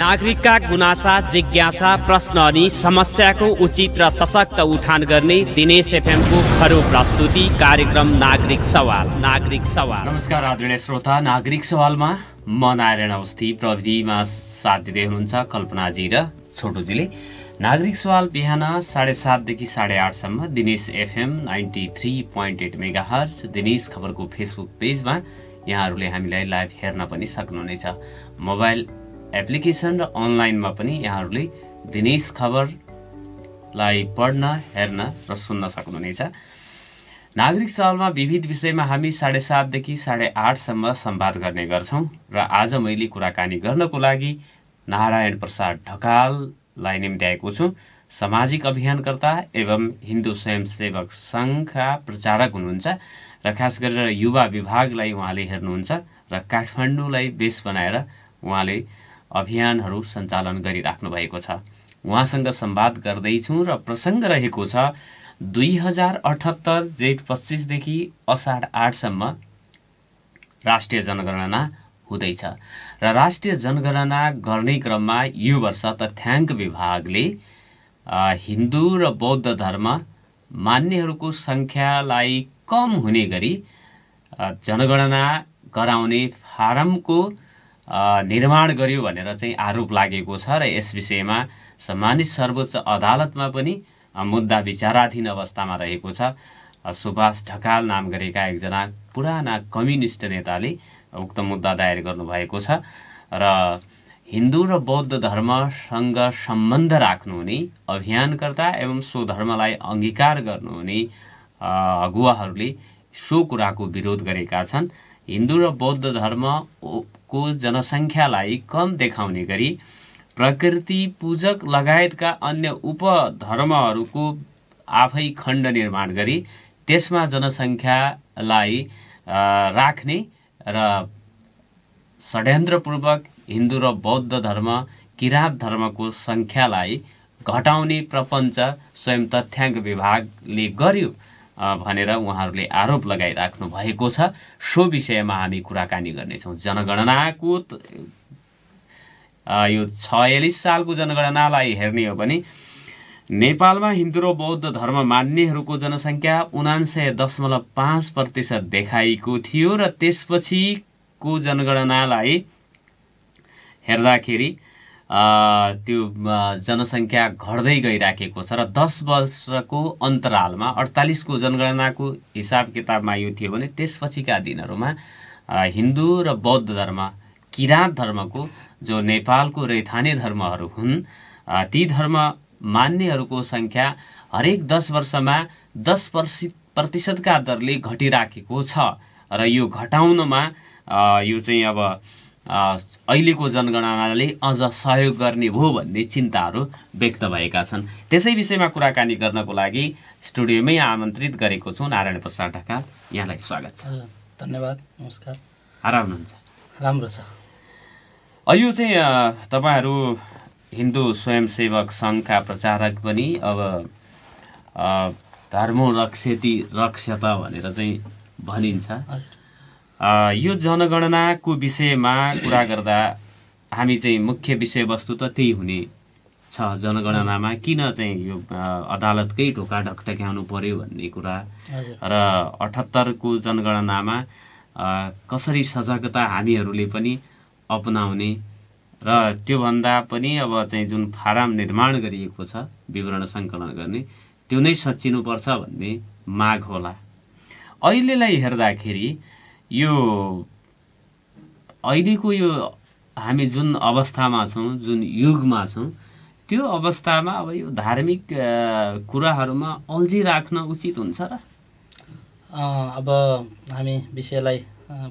नागरिकका गुनासा जिज्ञासा प्रश्न अनि समस्याको उचित र सशक्त उठान गर्ने दिनेश एफएमको खरो प्रस्तुति कार्यक्रम नागरिक सवाल नागरिक सवाल नमस्कार आदरणीय श्रोता नागरिक सवालमा म नारायण अवस्थी प्रविधिमा साथ दिँदै हुनुहुन्छ कल्पनाजी र छोटोजीले नागरिक सवाल बिहान साढे सातदेखि साढे आठसम्म Dinesh FM ninety three point eight megahertz Dinesh खबरको फेसबुक पेजमा यहाँहरूले हामीलाई लाइभ हेर्न पनि सक्नुहुनेछ मोबाइल एप्लिकेसन र अनलाइनमा पनि यहाँहरूले दिनेश खबरलाई पढ्न हेर्न र सुन्न सक्नुहुनेछ नागरिक सवालमा विविध विषयमा हामी साढे सातदेखि साढे आठसम्म सम्वाद गर्ने गर्छौँ र आज मैले कुराकानी गर्नको लागि नारायण प्रसाद ढकाललाई निम्त्याएको छु सामाजिक अभियानकर्ता एवं हिन्दू स्वयंसेवक सङ्घका प्रचारक हुनुहुन्छ र खास गरेर युवा विभागलाई उहाँले हेर्नुहुन्छ र काठमाडौँलाई बेस बनाएर उहाँले अभियानहरू सञ्चालन गरिराख्नु भएको छ उहाँसँग सम्वाद गर्दैछु र प्रसङ्ग रहेको छ दुई हजार अठहत्तर जेठ पच्चिसदेखि असाढ आठसम्म राष्ट्रिय जनगणना हुँदैछ र राष्ट्रिय जनगणना गर्ने क्रममा यो वर्ष तथ्याङ्क विभागले हिन्दू र बौद्ध धर्म मान्नेहरूको सङ्ख्यालाई कम हुने गरी जनगणना गराउने फारमको निर्माण गर्यो भनेर चाहिँ आरोप लागेको छ र यस विषयमा सम्मानित सर्वोच्च अदालतमा पनि मुद्दा विचाराधीन अवस्थामा रहेको छ सुभाष ढकाल नाम गरेका एकजना पुराना कम्युनिस्ट नेताले उक्त मुद्दा दायर गर्नुभएको छ र हिन्दू र बौद्ध धर्मसँग सम्बन्ध राख्नुहुने अभियानकर्ता एवं सो स्वधर्मलाई अङ्गीकार गर्नुहुने अगुवाहरूले सो कुराको विरोध गरेका छन् हिन्दू र बौद्ध धर्मको जनसङ्ख्यालाई कम देखाउने गरी प्रकृति पूजक लगायतका अन्य उपधर्महरूको आफै खण्ड निर्माण गरी त्यसमा जनसङ्ख्यालाई राख्ने र षड्यन्त्रपूर्वक हिन्दू र बौद्ध धर्म किराँत धर्मको सङ्ख्यालाई घटाउने प्रपञ्च स्वयं तथ्याङ्क विभागले गर्यो भनेर उहाँहरूले आरोप लगाइराख्नु भएको छ सो विषयमा हामी कुराकानी गर्नेछौँ जनगणनाको यो छयालिस सालको जनगणनालाई हेर्ने हो भने नेपालमा हिन्दू र बौद्ध धर्म मान्नेहरूको जनसङ्ख्या उनान्सय दशमलव पाँच प्रतिशत देखाएको थियो र त्यसपछिको जनगणनालाई हेर्दाखेरि त्यो जनसङ्ख्या घट्दै गइराखेको छ र दस वर्षको अन्तरालमा अडतालिसको जनगणनाको हिसाब किताबमा यो थियो भने त्यसपछिका दिनहरूमा हिन्दू र बौद्ध धर्म किराँत धर्मको जो नेपालको रैथाने धर्महरू हुन् ती धर्म मान्नेहरूको सङ्ख्या हरेक दस वर्षमा दस पर्सि प्रतिशतका दरले घटिराखेको छ र यो घटाउनमा यो चाहिँ अब अहिलेको जनगणनाले अझ सहयोग गर्ने हो भन्ने चिन्ताहरू व्यक्त भएका छन् त्यसै विषयमा कुराकानी गर्नको लागि स्टुडियोमै आमन्त्रित गरेको छु नारायण प्रसाद ढकाल यहाँलाई स्वागत छ धन्यवाद नमस्कार आराम हुनुहुन्छ राम्रो छ यो चाहिँ तपाईँहरू हिन्दू स्वयंसेवक सङ्घका प्रचारक पनि अब धर्म रक्षति रक्षता भनेर चाहिँ भनिन्छ यो जनगणनाको विषयमा कुरा गर्दा हामी चाहिँ मुख्य विषयवस्तु त त्यही हुने छ जनगणनामा किन चाहिँ यो अदालतकै ढोका ढकटक्याउनु पर्यो भन्ने कुरा र अठहत्तरको जनगणनामा कसरी सजगता हामीहरूले पनि अपनाउने र त्योभन्दा पनि अब चाहिँ जुन फारम निर्माण गरिएको छ विवरण सङ्कलन गर्ने त्यो नै सचिनुपर्छ भन्ने माग होला अहिलेलाई हेर्दाखेरि यो अहिलेको यो हामी जुन अवस्थामा छौँ जुन युगमा छौँ त्यो अवस्थामा अब यो धार्मिक कुराहरूमा अल्झी राख्न उचित हुन्छ र अब हामी विषयलाई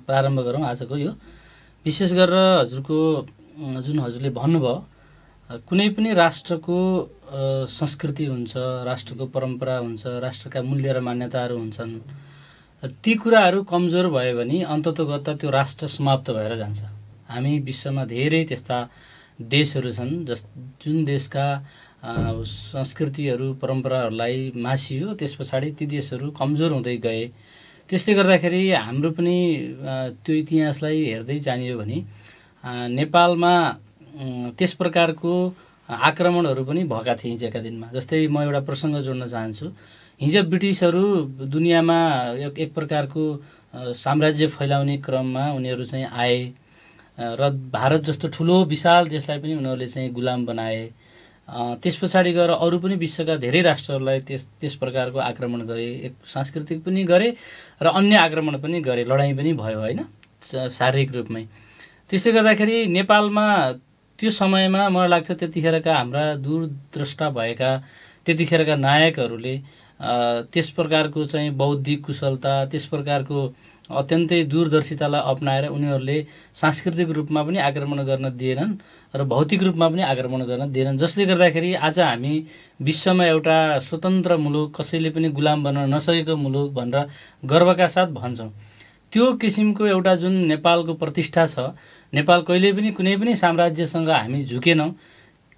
प्रारम्भ गरौँ आजको यो विशेष गरेर हजुरको जुन हजुरले भन्नुभयो कुनै पनि राष्ट्रको संस्कृति हुन्छ राष्ट्रको परम्परा हुन्छ राष्ट्रका मूल्य र मान्यताहरू हुन्छन् ती कुराहरू कमजोर भयो भने अन्ततगत त्यो राष्ट्र समाप्त भएर जान्छ हामी विश्वमा धेरै त्यस्ता देशहरू छन् जस जुन देशका संस्कृतिहरू परम्पराहरूलाई मासियो त्यस पछाडि ती देशहरू कमजोर हुँदै गए त्यसले गर्दाखेरि हाम्रो पनि त्यो इतिहासलाई हेर्दै जानियो भने नेपालमा त्यस प्रकारको आक्रमणहरू पनि भएका थिए हिजोका दिनमा जस्तै म एउटा प्रसङ्ग जोड्न चाहन्छु हिजो ब्रिटिसहरू दुनियाँमा एक एक प्रकारको साम्राज्य फैलाउने क्रममा उनीहरू चाहिँ आए र भारत जस्तो ठुलो विशाल देशलाई पनि उनीहरूले चाहिँ गुलाम बनाए त्यस पछाडि गएर अरू पनि विश्वका धेरै राष्ट्रहरूलाई त्यस त्यस प्रकारको आक्रमण गरे एक सांस्कृतिक पनि गरे र अन्य आक्रमण पनि गरे लडाइँ पनि भयो होइन शारीरिक रूपमै त्यस्तै गर्दाखेरि नेपालमा त्यो समयमा मलाई लाग्छ त्यतिखेरका हाम्रा दूरद्रष्टा भएका त्यतिखेरका नायकहरूले त्यस प्रकारको चाहिँ बौद्धिक कुशलता त्यस प्रकारको अत्यन्तै दूरदर्शितालाई अप्नाएर उनीहरूले सांस्कृतिक रूपमा पनि आक्रमण गर्न दिएनन् र भौतिक रूपमा पनि आक्रमण गर्न दिएनन् जसले गर्दाखेरि आज हामी विश्वमा एउटा स्वतन्त्र मुलुक कसैले पनि गुलाम बन्न नसकेको मुलुक भनेर गर्वका साथ भन्छौँ त्यो किसिमको एउटा जुन नेपालको प्रतिष्ठा छ नेपाल कहिले पनि कुनै पनि साम्राज्यसँग हामी झुकेनौँ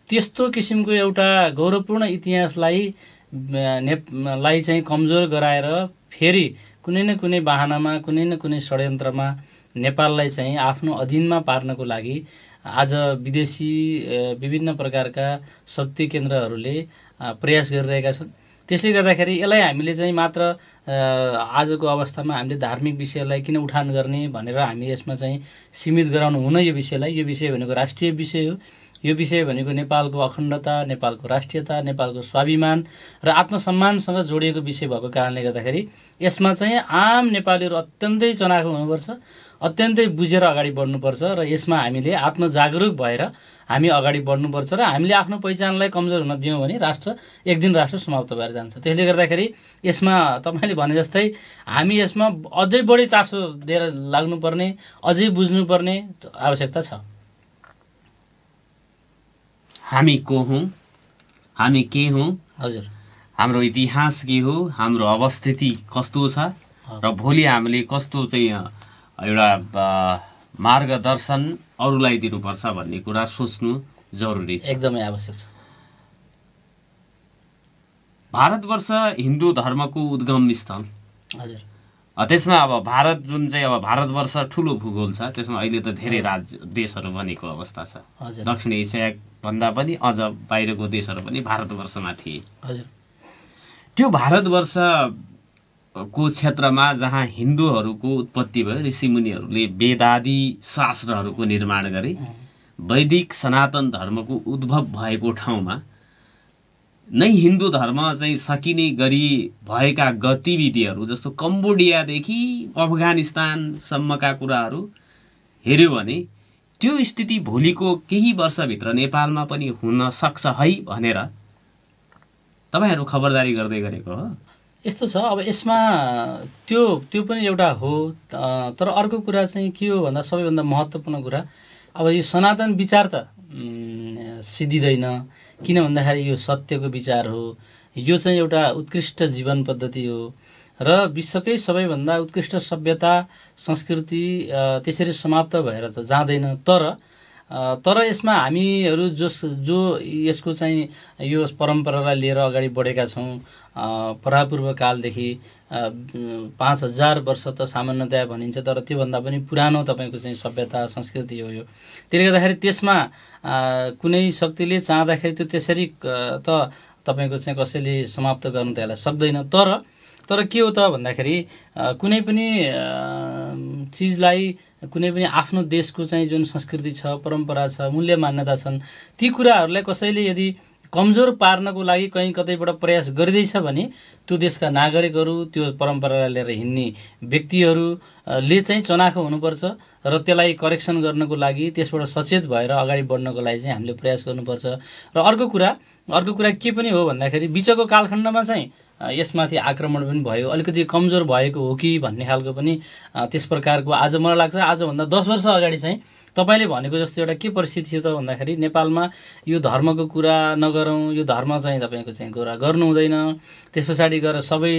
त्यस्तो किसिमको एउटा गौरवपूर्ण इतिहासलाई नेपलाई चाहिँ कमजोर गराएर फेरि कुनै न कुनै बाहनामा कुनै न कुनै षड्यन्त्रमा नेपाललाई चाहिँ आफ्नो अधीनमा पार्नको लागि आज विदेशी विभिन्न प्रकारका शक्ति केन्द्रहरूले प्रयास गरिरहेका छन् त्यसले गर्दाखेरि यसलाई हामीले चाहिँ मात्र आजको अवस्थामा हामीले धार्मिक विषयलाई किन उठान गर्ने भनेर हामी यसमा चाहिँ सीमित गराउनु हुन यो विषयलाई यो विषय भनेको राष्ट्रिय विषय हो यो विषय भनेको नेपालको अखण्डता नेपालको राष्ट्रियता नेपालको स्वाभिमान र आत्मसम्मानसँग जोडिएको विषय भएको कारणले गर्दाखेरि यसमा चाहिँ आम नेपालीहरू अत्यन्तै चनाखो हुनुपर्छ अत्यन्तै बुझेर अगाडि बढ्नुपर्छ र यसमा हामीले आत्मजागरुक भएर हामी अगाडि बढ्नुपर्छ र हामीले आफ्नो पहिचानलाई कमजोर हुन दियौँ भने राष्ट्र एक दिन राष्ट्र समाप्त भएर जान्छ त्यसले गर्दाखेरि यसमा तपाईँले भने जस्तै हामी यसमा अझै बढी चासो दिएर लाग्नुपर्ने अझै बुझ्नुपर्ने आवश्यकता छ हामी को हौँ हामी के हौँ हजुर हाम्रो इतिहास के हो हाम्रो अवस्थिति कस्तो छ र भोलि हामीले कस्तो चाहिँ एउटा मार्गदर्शन अरूलाई दिनुपर्छ भन्ने कुरा सोच्नु जरुरी छ एकदमै आवश्यक छ भारतवर्ष हिन्दू धर्मको उद्गम स्थल हजुर त्यसमा अब भारत जुन चाहिँ अब भारतवर्ष ठुलो भूगोल छ त्यसमा अहिले त धेरै राज्य देशहरू बनेको अवस्था छ हजुर दक्षिण भन्दा पनि अझ बाहिरको देशहरू पनि भारतवर्षमा थिए हजुर त्यो भारतवर्षको क्षेत्रमा जहाँ हिन्दूहरूको उत्पत्ति भयो ऋषिमुनिहरूले वेदादि शास्त्रहरूको निर्माण गरे वैदिक सनातन धर्मको उद्भव भएको ठाउँमा नै हिन्दू धर्म चाहिँ सकिने गरी भएका गतिविधिहरू जस्तो कम्बोडियादेखि अफगानिस्तानसम्मका कुराहरू हेऱ्यो भने त्यो स्थिति भोलिको केही वर्षभित्र नेपालमा पनि हुन सक्छ है भनेर तपाईँहरू खबरदारी गर्दै गरेको हो यस्तो छ अब यसमा त्यो त्यो पनि एउटा हो तर अर्को कुरा चाहिँ के हो भन्दा सबैभन्दा महत्त्वपूर्ण कुरा अब यो सनातन विचार त सिद्धिँदैन किन भन्दाखेरि यो सत्यको विचार हो यो चाहिँ एउटा उत्कृष्ट जीवन पद्धति हो र विश्वकै सबैभन्दा उत्कृष्ट सभ्यता संस्कृति त्यसरी समाप्त भएर त जाँदैन तर तर यसमा हामीहरू जस जो यसको चाहिँ यो परम्परालाई लिएर अगाडि बढेका छौँ परापूर्व कालदेखि पाँच हजार वर्ष त सामान्यतया भनिन्छ तर त्योभन्दा पनि पुरानो तपाईँको चाहिँ सभ्यता संस्कृति हो यो त्यसले गर्दाखेरि त्यसमा कुनै शक्तिले चाहँदाखेरि त्यो त्यसरी त तपाईँको चाहिँ कसैले समाप्त गर्नु त्यसलाई सक्दैन तर तर के हो त भन्दाखेरि कुनै पनि चिजलाई कुनै पनि आफ्नो देशको चाहिँ जुन संस्कृति छ परम्परा छ मूल्य मान्यता छन् ती कुराहरूलाई कसैले यदि कमजोर पार्नको लागि कहीँ कतैबाट प्रयास गरिँदैछ भने त्यो देशका नागरिकहरू त्यो परम्परालाई लिएर हिँड्ने व्यक्तिहरूले चाहिँ चनाखो हुनुपर्छ र त्यसलाई करेक्सन गर्नको लागि त्यसबाट सचेत भएर अगाडि बढ्नको लागि चाहिँ हामीले प्रयास गर्नुपर्छ र अर्को कुरा अर्को कुरा के पनि हो भन्दाखेरि बिचको कालखण्डमा चाहिँ यसमाथि आक्रमण पनि भयो अलिकति कमजोर भएको हो कि भन्ने खालको पनि त्यस प्रकारको आज मलाई लाग्छ आजभन्दा दस वर्ष अगाडि चाहिँ तपाईँले भनेको जस्तो एउटा के परिस्थिति थियो त भन्दाखेरि नेपालमा यो धर्मको कुरा नगरौँ यो धर्म चाहिँ तपाईँको चाहिँ कुरा गर्नु हुँदैन त्यस पछाडि गएर सबै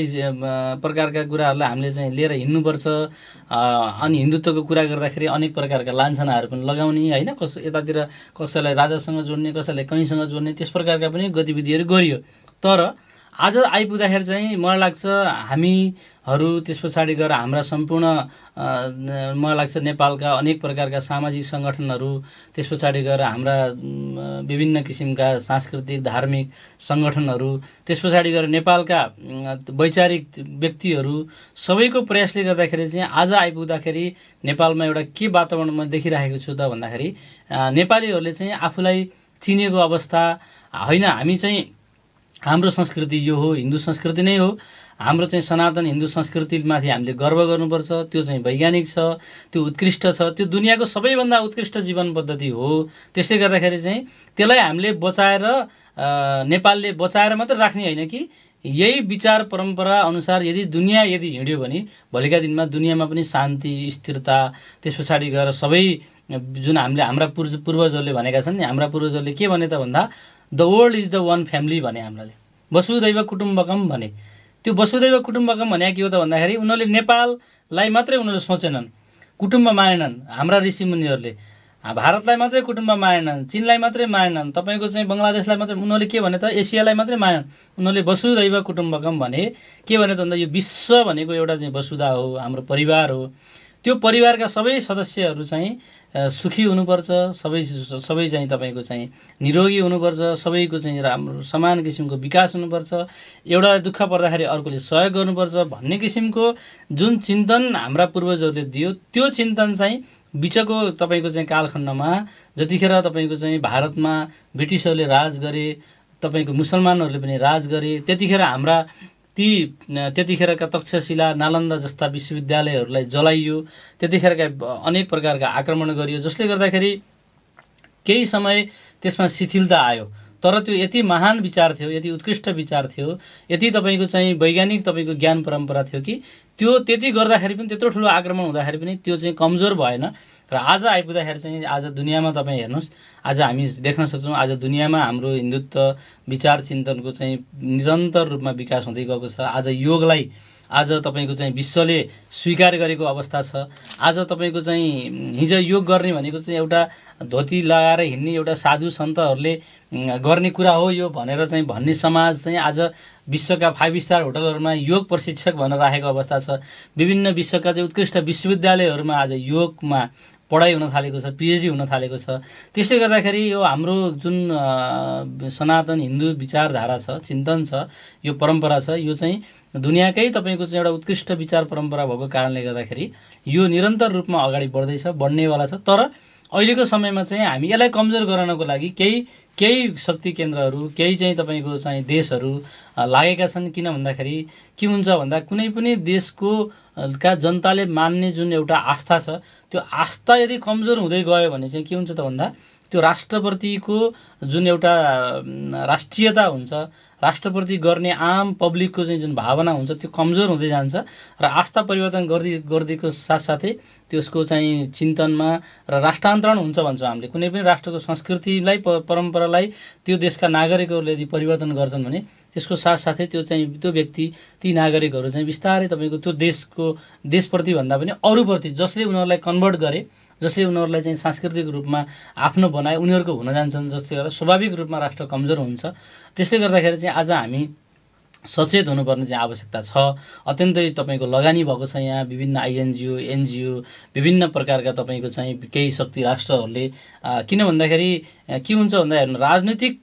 प्रकारका कुराहरूलाई हामीले चाहिँ लिएर हिँड्नुपर्छ अनि हिन्दुत्वको कुरा गर्दाखेरि अनेक प्रकारका लान्छनाहरू पनि लगाउने होइन कस यतातिर कसैलाई राजासँग जोड्ने कसैलाई कहीँसँग जोड्ने त्यस प्रकारका पनि गतिविधिहरू गरियो तर आज आइपुग्दाखेरि चाहिँ मलाई लाग्छ हामीहरू त्यस पछाडि गएर हाम्रा सम्पूर्ण मलाई लाग्छ नेपालका अनेक प्रकारका सामाजिक सङ्गठनहरू त्यस पछाडि गएर हाम्रा विभिन्न किसिमका सांस्कृतिक धार्मिक सङ्गठनहरू त्यस पछाडि गएर नेपालका वैचारिक व्यक्तिहरू सबैको प्रयासले गर्दाखेरि चाहिँ आज आइपुग्दाखेरि नेपालमा एउटा के वातावरण म देखिराखेको छु त भन्दाखेरि नेपालीहरूले चाहिँ आफूलाई चिनेको अवस्था होइन हामी चाहिँ हाम्रो संस्कृति यो हो हिन्दू संस्कृति नै हो हाम्रो चाहिँ सनातन हिन्दू संस्कृतिमाथि हामीले गर्व गर्नुपर्छ त्यो चाहिँ वैज्ञानिक छ त्यो उत्कृष्ट छ त्यो दुनियाँको सबैभन्दा उत्कृष्ट जीवन पद्धति हो त्यसले गर्दाखेरि चाहिँ त्यसलाई हामीले बचाएर नेपालले बचाएर मात्र राख्ने होइन कि यही विचार परम्परा अनुसार यदि दुनियाँ यदि हिँड्यो भने भोलिका दिनमा दुनियाँमा पनि शान्ति स्थिरता त्यस पछाडि गएर सबै जुन हामीले हाम्रा पूर्ज पूर्वजहरूले भनेका छन् नि हाम्रा पूर्वजहरूले के भने त भन्दा the world is the one family भने हामीले वसुदैव कुटुम्बकम भने त्यो वसुधैव कुटुम्बकम भने के हो त भन्दाखेरि उनीहरूले नेपाललाई मात्रै उनीहरूले सोचेनन् कुटुम्ब मानेनन् हाम्रा ऋषिमुनिहरूले भारतलाई मात्रै कुटुम्ब मानेनन् चिनलाई मात्रै मानेनन् तपाईँको चाहिँ बङ्गलादेशलाई मात्रै उनीहरूले के भने त एसियालाई मात्रै मानेनन् उनीहरूले वसुधैव कुटुम्बकम भने के भने त भन्दा यो विश्व भनेको एउटा चाहिँ वसुधा हो हाम्रो परिवार हो त्यो परिवारका सबै सदस्यहरू चाहिँ सुखी हुनुपर्छ सबै सबै चाहिँ तपाईँको चाहिँ निरोगी हुनुपर्छ सबैको चाहिँ राम्रो समान किसिमको विकास हुनुपर्छ एउटा दुःख पर्दाखेरि अर्कोले सहयोग गर्नुपर्छ भन्ने किसिमको जुन चिन्तन हाम्रा पूर्वजहरूले दियो त्यो चिन्तन चाहिँ बिचको तपाईँको चाहिँ कालखण्डमा जतिखेर तपाईँको चाहिँ भारतमा ब्रिटिसहरूले राज गरे तपाईँको मुसलमानहरूले पनि राज गरे त्यतिखेर हाम्रा ती त्यतिखेरका तक्षशिला नालन्दा जस्ता विश्वविद्यालयहरूलाई जलाइयो त्यतिखेरका अनेक प्रकारका आक्रमण गरियो जसले गर्दाखेरि केही समय त्यसमा शिथिलता आयो तर त्यो यति महान विचार थियो यति उत्कृष्ट विचार थियो यति तपाईँको चाहिँ वैज्ञानिक तपाईँको ज्ञान परम्परा थियो कि त्यो त्यति गर्दाखेरि पनि त्यत्रो ठुलो आक्रमण हुँदाखेरि पनि त्यो चाहिँ कमजोर भएन र आज आइपुग्दाखेरि चाहिँ आज दुनियाँमा तपाईँ हेर्नुहोस् आज हामी देख्न सक्छौँ आज दुनियाँमा हाम्रो हिन्दुत्व विचार चिन्तनको चाहिँ निरन्तर रूपमा विकास हुँदै गएको छ आज योगलाई आज तपाईँको चाहिँ विश्वले स्वीकार गरेको अवस्था छ आज तपाईँको चाहिँ हिजो योग गर्ने भनेको चाहिँ एउटा धोती लगाएर हिँड्ने एउटा साधु सन्तहरूले गर्ने कुरा हो यो भनेर चाहिँ भन्ने समाज चाहिँ आज विश्वका फाइभ स्टार होटलहरूमा योग प्रशिक्षक भनेर राखेको अवस्था छ विभिन्न विश्वका चाहिँ उत्कृष्ट विश्वविद्यालयहरूमा आज योगमा पढाइ हुन थालेको छ पिएचडी हुन थालेको छ त्यसले गर्दाखेरि यो हाम्रो जुन सनातन हिन्दू विचारधारा छ चिन्तन छ यो परम्परा छ यो चाहिँ दुनियाँकै तपाईँको चाहिँ एउटा उत्कृष्ट विचार परम्परा भएको कारणले गर्दाखेरि यो निरन्तर रूपमा अगाडि बढ्दैछ बढ्नेवाला छ तर अहिलेको समयमा चाहिँ हामी यसलाई कमजोर गराउनको लागि केही केही शक्ति केन्द्रहरू केही चाहिँ तपाईँको चाहिँ देशहरू लागेका छन् किन भन्दाखेरि के हुन्छ भन्दा कुनै पनि देशको का जनताले मान्ने जुन एउटा आस्था छ त्यो आस्था यदि कमजोर हुँदै गयो भने चाहिँ के हुन्छ त भन्दा त्यो राष्ट्रप्रतिको जुन एउटा राष्ट्रियता हुन्छ राष्ट्रप्रति गर्ने आम पब्लिकको चाहिँ जुन भावना हुन्छ त्यो कमजोर हुँदै जान्छ र आस्था परिवर्तन गर्दै गरिदिएको साथसाथै त्यसको चाहिँ चिन्तनमा र राष्ट्रान्तरण हुन्छ भन्छौँ हामीले कुनै पनि राष्ट्रको संस्कृतिलाई परम्परालाई त्यो देशका नागरिकहरूले यदि परिवर्तन गर्छन् भने त्यसको साथसाथै त्यो चाहिँ त्यो व्यक्ति ती नागरिकहरू चाहिँ बिस्तारै तपाईँको त्यो देशको देशप्रति भन्दा पनि अरूप्रति जसले उनीहरूलाई कन्भर्ट गरे जसले उनीहरूलाई चाहिँ सांस्कृतिक रूपमा आफ्नो बनाए उनीहरूको हुन जान्छन् जसले गर्दा स्वाभाविक रूपमा राष्ट्र कमजोर हुन्छ त्यसले गर्दाखेरि चाहिँ आज हामी सचेत हुनुपर्ने चाहिँ आवश्यकता छ अत्यन्तै तपाईँको लगानी भएको छ यहाँ विभिन्न आइएनजिओ एनजिओ विभिन्न प्रकारका तपाईँको चाहिँ केही शक्ति राष्ट्रहरूले किन भन्दाखेरि के हुन्छ भन्दा हेर्नु राजनैतिक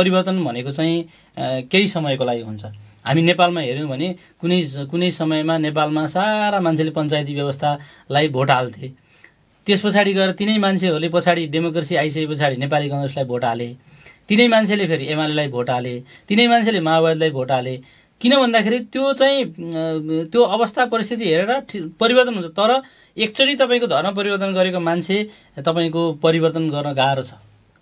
परिवर्तन भनेको चाहिँ केही समयको लागि हुन्छ हामी नेपालमा हेऱ्यौँ भने कुनै कुनै समयमा नेपालमा सारा मान्छेले पञ्चायती व्यवस्थालाई भोट हाल्थे त्यस पछाडि गएर तिनै मान्छेहरूले पछाडि डेमोक्रेसी आइसके पछाडि नेपाली कङ्ग्रेसलाई भोट हाले तिनै मान्छेले फेरि एमालेलाई भोट हाले तिनै मान्छेले माओवादीलाई भोट हाले किन भन्दाखेरि त्यो चाहिँ त्यो अवस्था परिस्थिति हेरेर परिवर्तन हुन्छ तर एकचोटि तपाईँको धर्म परिवर्तन गरेको मान्छे तपाईँको परिवर्तन गर्न गाह्रो छ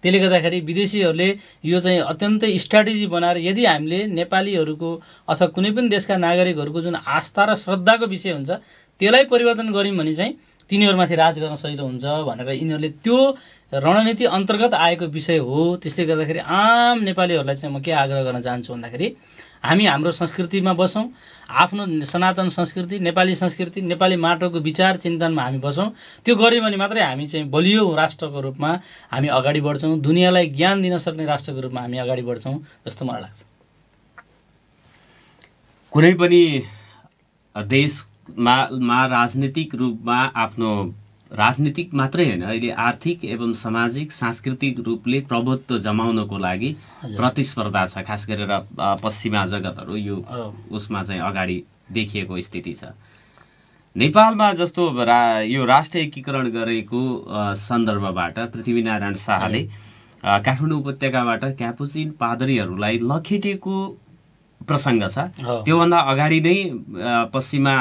त्यसले गर्दाखेरि विदेशीहरूले यो चाहिँ अत्यन्तै स्ट्राटेजी बनाएर यदि हामीले नेपालीहरूको अथवा कुनै पनि देशका नागरिकहरूको जुन आस्था र श्रद्धाको विषय हुन्छ त्यसलाई परिवर्तन गऱ्यौँ भने चाहिँ तिनीहरूमाथि राज गर्न सजिलो हुन्छ भनेर यिनीहरूले त्यो रणनीति अन्तर्गत आएको विषय हो त्यसले गर्दाखेरि आम नेपालीहरूलाई चाहिँ म के आग्रह गर्न चाहन्छु भन्दाखेरि हामी हाम्रो संस्कृतिमा बसौँ आफ्नो सनातन संस्कृति नेपाली संस्कृति नेपाली माटोको विचार चिन्तनमा हामी बसौँ त्यो गऱ्यौँ भने मात्रै हामी चाहिँ बलियो राष्ट्रको रूपमा हामी अगाडि बढ्छौँ दुनियाँलाई ज्ञान दिन सक्ने राष्ट्रको रूपमा हामी अगाडि बढ्छौँ जस्तो मलाई लाग्छ कुनै पनि देशमा राजनीतिक रूपमा आफ्नो राजनीतिक मात्रै होइन अहिले आर्थिक एवं सामाजिक सांस्कृतिक रूपले प्रभुत्व जमाउनको लागि प्रतिस्पर्धा छ खास गरेर पश्चिमा जगतहरू यो उसमा चाहिँ अगाडि देखिएको स्थिति छ नेपालमा जस्तो रा यो राष्ट्रिय एकीकरण गरेको सन्दर्भबाट पृथ्वीनारायण शाहले काठमाडौँ उपत्यकाबाट क्यापुचिन पादरीहरूलाई लखेटेको प्रसङ्ग छ त्योभन्दा अगाडि नै पश्चिमा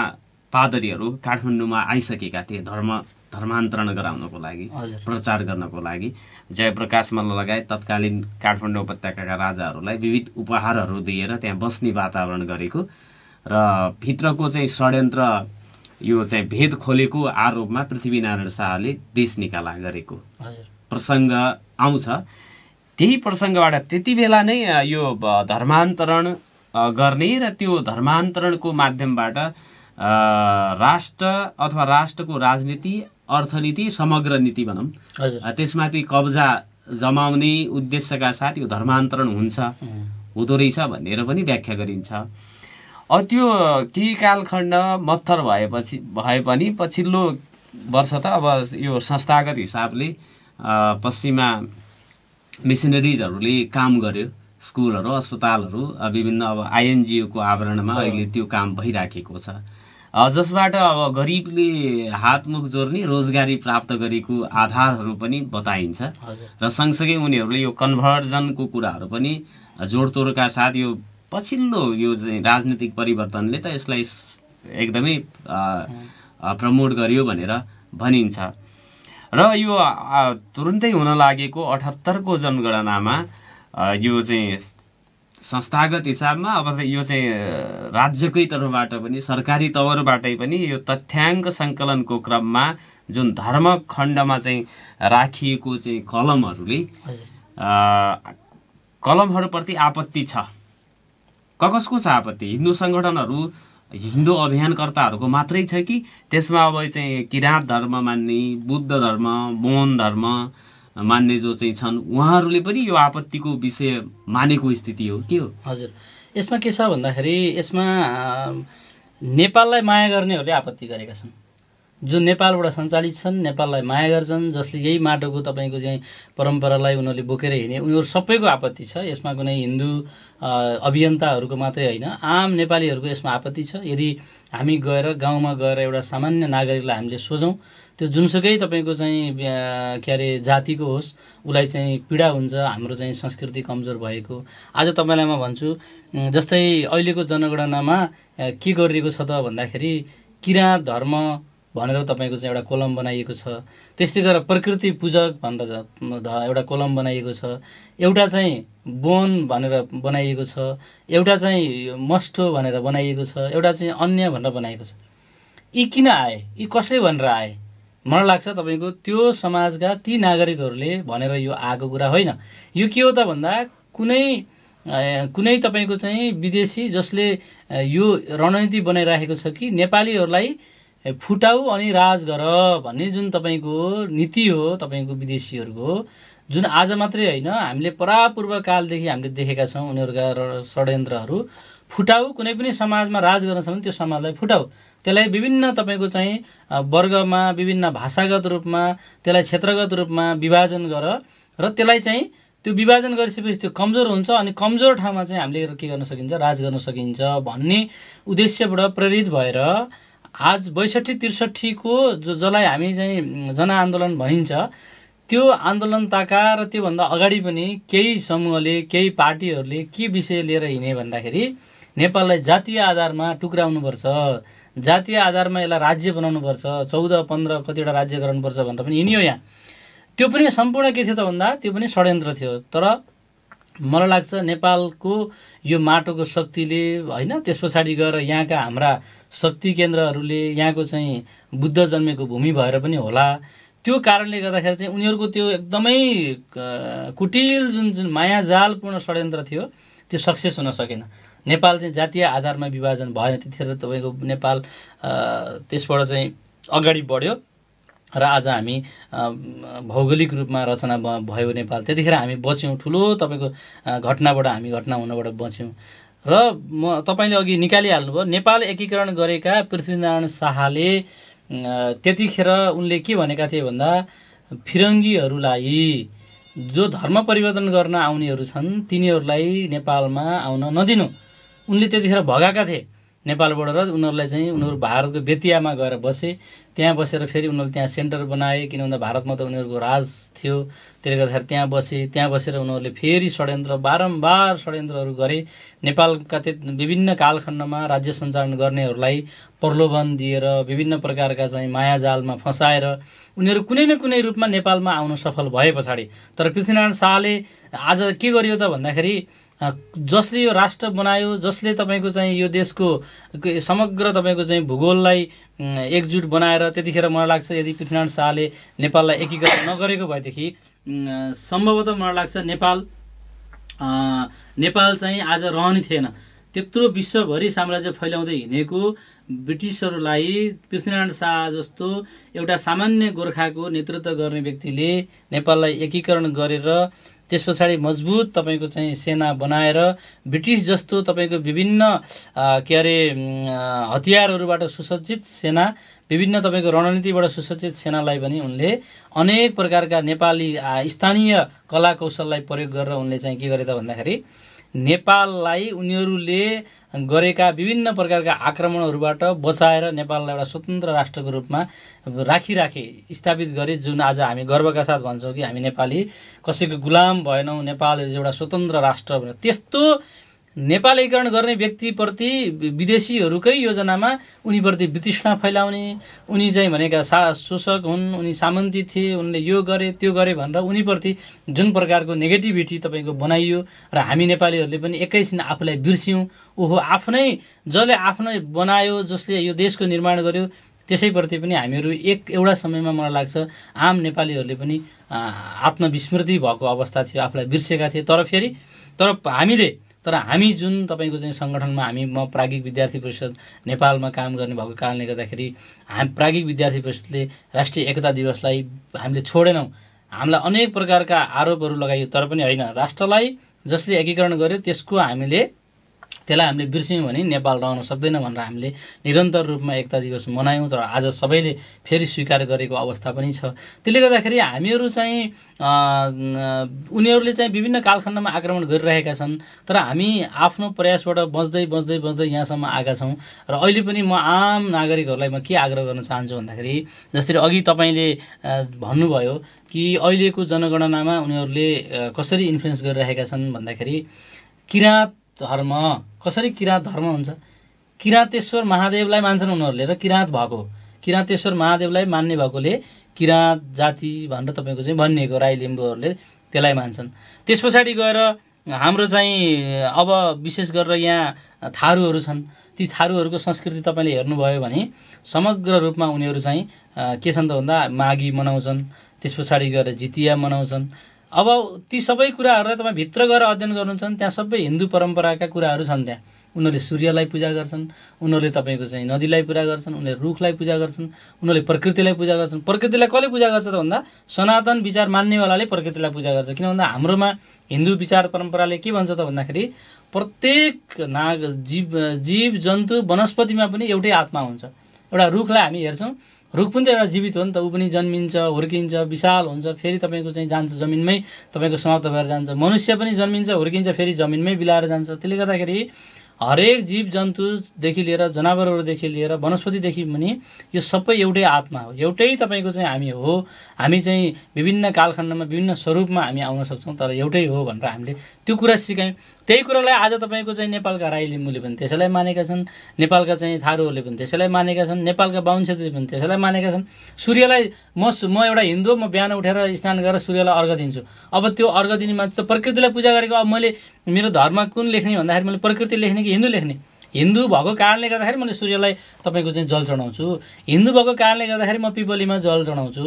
पादरीहरू काठमाडौँमा आइसकेका थिए धर्म धर्मान्तरण गराउनको लागि प्रचार गर्नको लागि जयप्रकाश मल्ल लगायत तत्कालीन काठमाडौँ उपत्यकाका राजाहरूलाई विविध उपहारहरू दिएर त्यहाँ बस्ने वातावरण गरेको र भित्रको चाहिँ षड्यन्त्र यो चाहिँ भेद खोलेको आरोपमा पृथ्वीनारायण शाहले देश निकाला गरेको प्रसङ्ग आउँछ त्यही प्रसङ्गबाट त्यति बेला नै यो धर्मान्तरण गर्ने र त्यो धर्मान्तरणको माध्यमबाट राष्ट्र अथवा राष्ट्रको राजनीति अर्थनीति समग्र नीति भनौँ त्यसमाथि कब्जा जमाउने उद्देश्यका साथ यो धर्मान्तरण हुन्छ हुँदो रहेछ भनेर पनि व्याख्या गरिन्छ अब त्यो केही कालखण्ड मत्थर भएपछि भए पनि पछिल्लो वर्ष त अब यो संस्थागत हिसाबले पश्चिमा मिसनरिजहरूले काम गर्यो स्कुलहरू अस्पतालहरू विभिन्न अब आइएनजिओको आवरणमा अहिले त्यो काम भइराखेको छ जसबाट अब गरिबले हातमुख जोर्ने रोजगारी प्राप्त गरेको आधारहरू पनि बताइन्छ र सँगसँगै उनीहरूले यो कन्भर्जनको कुराहरू पनि जोडतोडका साथ यो पछिल्लो यो राजनीतिक परिवर्तनले त यसलाई एकदमै प्रमोट गरियो भनेर भनिन्छ र यो तुरुन्तै हुन लागेको अठहत्तरको जनगणनामा यो चाहिँ संस्थागत हिसाबमा अब यो चाहिँ राज्यकै तर्फबाट पनि सरकारी तवरबाटै पनि यो तथ्याङ्क सङ्कलनको क्रममा जुन धर्म खण्डमा चाहिँ राखिएको चाहिँ कलमहरूले कलमहरूप्रति आपत्ति छ क कसको छ आपत्ति हिन्दू सङ्गठनहरू हिन्दू अभियानकर्ताहरूको मात्रै छ कि त्यसमा अब चाहिँ किराँत धर्म मान्ने बुद्ध धर्म मोहन धर्म मान्ने जो चाहिँ छन् उहाँहरूले पनि यो आपत्तिको विषय मानेको स्थिति हो के हो हजुर यसमा के छ भन्दाखेरि यसमा नेपाललाई माया गर्नेहरूले आपत्ति गरेका छन् जो नेपालबाट सञ्चालित छन् नेपाललाई माया गर्छन् जसले यही माटोको तपाईँको चाहिँ परम्परालाई उनीहरूले बोकेर हिँडे उनीहरू सबैको आपत्ति छ यसमा कुनै हिन्दू अभियन्ताहरूको मात्रै होइन आम नेपालीहरूको यसमा आपत्ति छ यदि हामी गएर गाउँमा गएर एउटा सामान्य नागरिकलाई हामीले सोझौँ त्यो जुनसुकै तपाईँको चाहिँ के अरे जातिको होस् उसलाई चाहिँ पीडा हुन्छ हाम्रो चाहिँ संस्कृति कमजोर भएको आज तपाईँलाई म भन्छु जस्तै अहिलेको जनगणनामा के गरिएको छ त भन्दाखेरि किराँत धर्म भनेर तपाईँको चाहिँ एउटा कोलम बनाइएको छ त्यस्तै गरेर प्रकृति पूजक भनेर एउटा कोलम बनाइएको छ एउटा चाहिँ बोन भनेर बनाइएको छ एउटा चाहिँ मस्टो भनेर बनाइएको छ एउटा चाहिँ अन्य भनेर बनाइएको छ यी किन आए यी कसै भनेर आए मलाई लाग्छ तपाईँको त्यो समाजका ती नागरिकहरूले भनेर यो आएको कुरा होइन यो के हो त भन्दा कुनै कुनै तपाईँको चाहिँ विदेशी जसले यो रणनीति बनाइराखेको छ कि नेपालीहरूलाई फुटाउ अनि राज गर भन्ने जुन तपाईँको नीति हो तपाईँको विदेशीहरूको जुन आज मात्रै होइन हामीले परापूर्व कालदेखि हामीले देखेका छौँ उनीहरूका षड्यन्त्रहरू फुटाउ कुनै पनि समाजमा राज गर्न छ भने त्यो समाजलाई फुटाउ त्यसलाई विभिन्न तपाईँको चाहिँ वर्गमा विभिन्न भाषागत रूपमा त्यसलाई क्षेत्रगत रूपमा विभाजन गर र त्यसलाई चाहिँ त्यो विभाजन गरिसकेपछि त्यो कमजोर हुन्छ अनि कमजोर ठाउँमा चाहिँ हामीले के गर्न सकिन्छ राज गर्न सकिन्छ भन्ने उद्देश्यबाट प्रेरित भएर आज बैसठी त्रिसठीको जो जसलाई हामी चाहिँ जनआन्दोलन भनिन्छ त्यो आन्दोलन ताका र त्योभन्दा अगाडि पनि केही समूहले केही पार्टीहरूले के विषय लिएर हिँडे भन्दाखेरि नेपाललाई जातीय आधारमा टुक्राउनुपर्छ जातीय आधारमा यसलाई राज्य बनाउनुपर्छ चौध पन्ध्र कतिवटा राज्य गराउनुपर्छ भनेर पनि हिँड्यो यहाँ त्यो पनि सम्पूर्ण के थियो त भन्दा त्यो पनि षड्यन्त्र थियो तर मलाई लाग्छ नेपालको यो माटोको शक्तिले होइन त्यस पछाडि गएर यहाँका हाम्रा शक्ति केन्द्रहरूले यहाँको चाहिँ बुद्ध जन्मेको भूमि भएर पनि होला त्यो कारणले गर्दाखेरि चाहिँ उनीहरूको त्यो एकदमै कुटिल जुन जुन मायाजालपूर्ण षड्यन्त्र थियो त्यो सक्सेस हुन सकेन नेपाल चाहिँ जातीय आधारमा विभाजन भएन त्यतिखेर तपाईँको नेपाल त्यसबाट चाहिँ अगाडि बढ्यो र आज हामी भौगोलिक रूपमा रचना भयो नेपाल त्यतिखेर हामी बच्यौँ ठुलो तपाईँको घटनाबाट हामी घटना हुनबाट बच्यौँ र म तपाईँले अघि निकालिहाल्नुभयो नेपाल एकीकरण गरेका पृथ्वीनारायण शाहले त्यतिखेर उनले के भनेका थिए भन्दा फिरङ्गीहरूलाई जो धर्म परिवर्तन गर्न आउनेहरू छन् तिनीहरूलाई नेपालमा आउन नदिनु उनले त्यतिखेर भगाएका थिए नेपालबाट र उनीहरूलाई चाहिँ उनीहरू भारतको बेतियामा गएर बसे त्यहाँ बसेर फेरि उनीहरूले त्यहाँ सेन्टर बनाए किन भन्दा भारतमा त उनीहरूको राज थियो त्यसले गर्दाखेरि त्यहाँ बसे त्यहाँ बसेर उनीहरूले फेरि षड्यन्त्र बारम्बार षड्यन्त्रहरू गरे नेपालका त्यो विभिन्न कालखण्डमा राज्य सञ्चालन गर्नेहरूलाई प्रलोभन दिएर विभिन्न प्रकारका चाहिँ मायाजालमा फसाएर उनीहरू कुनै न कुनै रूपमा नेपालमा आउन सफल भए पछाडि तर पृथ्वीनारायण शाहले आज के गरियो त भन्दाखेरि जसले यो राष्ट्र बनायो जसले तपाईँको चाहिँ यो देशको समग्र तपाईँको चाहिँ भूगोललाई एकजुट बनाएर त्यतिखेर मलाई लाग्छ यदि पृथ्वीनारायण शाहले नेपाललाई एकीकरण नगरेको भएदेखि सम्भवतः मलाई लाग्छ नेपाल नेपाल चाहिँ आज रहने थिएन त्यत्रो विश्वभरि साम्राज्य फैलाउँदै हिँडेको ब्रिटिसहरूलाई पृथ्वीनारायण शाह जस्तो एउटा सामान्य गोर्खाको नेतृत्व गर्ने व्यक्तिले नेपाललाई एकीकरण गरेर त्यस पछाडि मजबुत तपाईँको चाहिँ सेना बनाएर ब्रिटिस जस्तो तपाईँको विभिन्न के अरे हतियारहरूबाट सुसज्जित सेना विभिन्न तपाईँको रणनीतिबाट सुसज्जित सेनालाई पनि उनले अनेक प्रकारका नेपाली स्थानीय कला कौशललाई प्रयोग गरेर उनले चाहिँ के गरे त भन्दाखेरि नेपाललाई उनीहरूले गरेका विभिन्न प्रकारका आक्रमणहरूबाट बचाएर नेपाललाई एउटा स्वतन्त्र राष्ट्रको रूपमा राखिराखे स्थापित गरे जुन आज हामी गर्वका साथ भन्छौँ कि हामी नेपाली कसैको गुलाम भएनौँ नेपाल एउटा स्वतन्त्र राष्ट्र भनेर त्यस्तो नेपालीकरण गर्ने व्यक्तिप्रति विदेशीहरूकै योजनामा उनीप्रति वितृष्णा फैलाउने उनी चाहिँ भनेका सा शोषक हुन् उनी सामन्ती थिए उनले यो गरे त्यो गरे भनेर उनीप्रति जुन प्रकारको नेगेटिभिटी तपाईँको बनाइयो र हामी नेपालीहरूले पनि एकैछिन आफूलाई बिर्स्यौँ ओहो आफ्नै जसले आफ्नै बनायो जसले यो देशको निर्माण गर्यो त्यसैप्रति पनि हामीहरू एक एउटा समयमा मलाई लाग्छ आम नेपालीहरूले पनि आत्मविस्मृति भएको अवस्था थियो आफूलाई बिर्सेका थिए तर फेरि तर हामीले तर हामी जुन तपाईँको चाहिँ सङ्गठनमा हामी म प्रागिक विद्यार्थी परिषद नेपालमा काम गर्ने भएको कारणले गर्दाखेरि हामी प्रागिक विद्यार्थी परिषदले राष्ट्रिय एकता दिवसलाई हामीले छोडेनौँ हामीलाई अनेक प्रकारका आरोपहरू लगाइयो तर पनि होइन राष्ट्रलाई जसले एकीकरण गर्यो त्यसको हामीले त्यसलाई हामीले बिर्स्यौँ भने नेपाल रहन सक्दैन भनेर हामीले निरन्तर रूपमा एकता दिवस मनायौँ तर आज सबैले फेरि स्वीकार गरेको अवस्था पनि छ त्यसले गर्दाखेरि हामीहरू चाहिँ उनीहरूले चाहिँ विभिन्न कालखण्डमा आक्रमण गरिरहेका छन् तर हामी आफ्नो प्रयासबाट बच्दै बच्दै बच्दै यहाँसम्म आएका छौँ र अहिले पनि म आम नागरिकहरूलाई म के आग्रह गर्न चाहन्छु भन्दाखेरि जसरी अघि तपाईँले भन्नुभयो कि अहिलेको जनगणनामा उनीहरूले कसरी इन्फ्लुएन्स गरिरहेका छन् भन्दाखेरि किराँत धर्म कसरी किराँत धर्म हुन्छ किराँतेश्वर महादेवलाई मान्छन् उनीहरूले र किराँत भएको किराँतेश्वर महादेवलाई मान्ने भएकोले किराँत जाति भनेर तपाईँको चाहिँ भनिएको राई लिम्बूहरूले त्यसलाई मान्छन् त्यस पछाडि गएर हाम्रो चाहिँ अब विशेष गरेर यहाँ थारूहरू छन् ती थारूहरूको संस्कृति तपाईँले हेर्नुभयो भने समग्र रूपमा उनीहरू चाहिँ के छन् त भन्दा माघी मनाउँछन् त्यस पछाडि गएर जितिया मनाउँछन् अब ती सबै कुराहरूलाई तपाईँ भित्र गएर अध्ययन गर्नुहुन्छ त्यहाँ सबै हिन्दू परम्पराका कुराहरू छन् त्यहाँ उनीहरूले सूर्यलाई पूजा गर्छन् उनीहरूले तपाईँको चाहिँ नदीलाई पूजा गर्छन् उनीहरूले रुखलाई पूजा गर्छन् उनीहरूले प्रकृतिलाई पूजा गर्छन् प्रकृतिलाई कसले पूजा गर्छ त भन्दा सनातन विचार मान्नेवालाले प्रकृतिलाई पूजा गर्छ किन भन्दा हाम्रोमा हिन्दू विचार परम्पराले के भन्छ त भन्दाखेरि प्रत्येक नाग जीव जीव जन्तु वनस्पतिमा पनि एउटै आत्मा हुन्छ एउटा रुखलाई हामी हेर्छौँ रुख पनि त एउटा जीवित हो नि त ऊ पनि जन्मिन्छ हुर्किन्छ विशाल हुन्छ फेरि तपाईँको चाहिँ जान्छ जमिनमै तपाईँको समाप्त भएर जान्छ मनुष्य पनि जन्मिन्छ हुर्किन्छ फेरि जमिनमै बिलाएर जान्छ त्यसले गर्दाखेरि हरेक जीव जन्तुदेखि लिएर जनावरहरूदेखि लिएर वनस्पतिदेखि पनि यो सबै एउटै आत्मा हो एउटै तपाईँको चाहिँ हामी हो हामी चाहिँ विभिन्न कालखण्डमा विभिन्न स्वरूपमा हामी आउन सक्छौँ तर एउटै हो भनेर हामीले त्यो कुरा सिकायौँ त्यही कुरालाई आज तपाईँको चाहिँ नेपालका राई लिम्बूले पनि त्यसैलाई मानेका छन् नेपालका चाहिँ थारूहरूले पनि त्यसैलाई मानेका छन् नेपालका बाहुन छेत्रीले पनि त्यसैलाई मानेका छन् सूर्यलाई म म एउटा हिन्दू म बिहान उठेर स्नान गरेर सूर्यलाई अर्घ दिन्छु अब त्यो अर्घ दिनेमा त प्रकृतिलाई पूजा गरेको अब मैले मेरो धर्म कुन लेख्ने भन्दाखेरि मैले प्रकृति लेख्ने कि हिन्दू लेख्ने हिन्दू भएको कारणले गर्दाखेरि मैले सूर्यलाई तपाईँको चाहिँ जल चढाउँछु हिन्दू भएको कारणले गर्दाखेरि म पिपलीमा जल चढाउँछु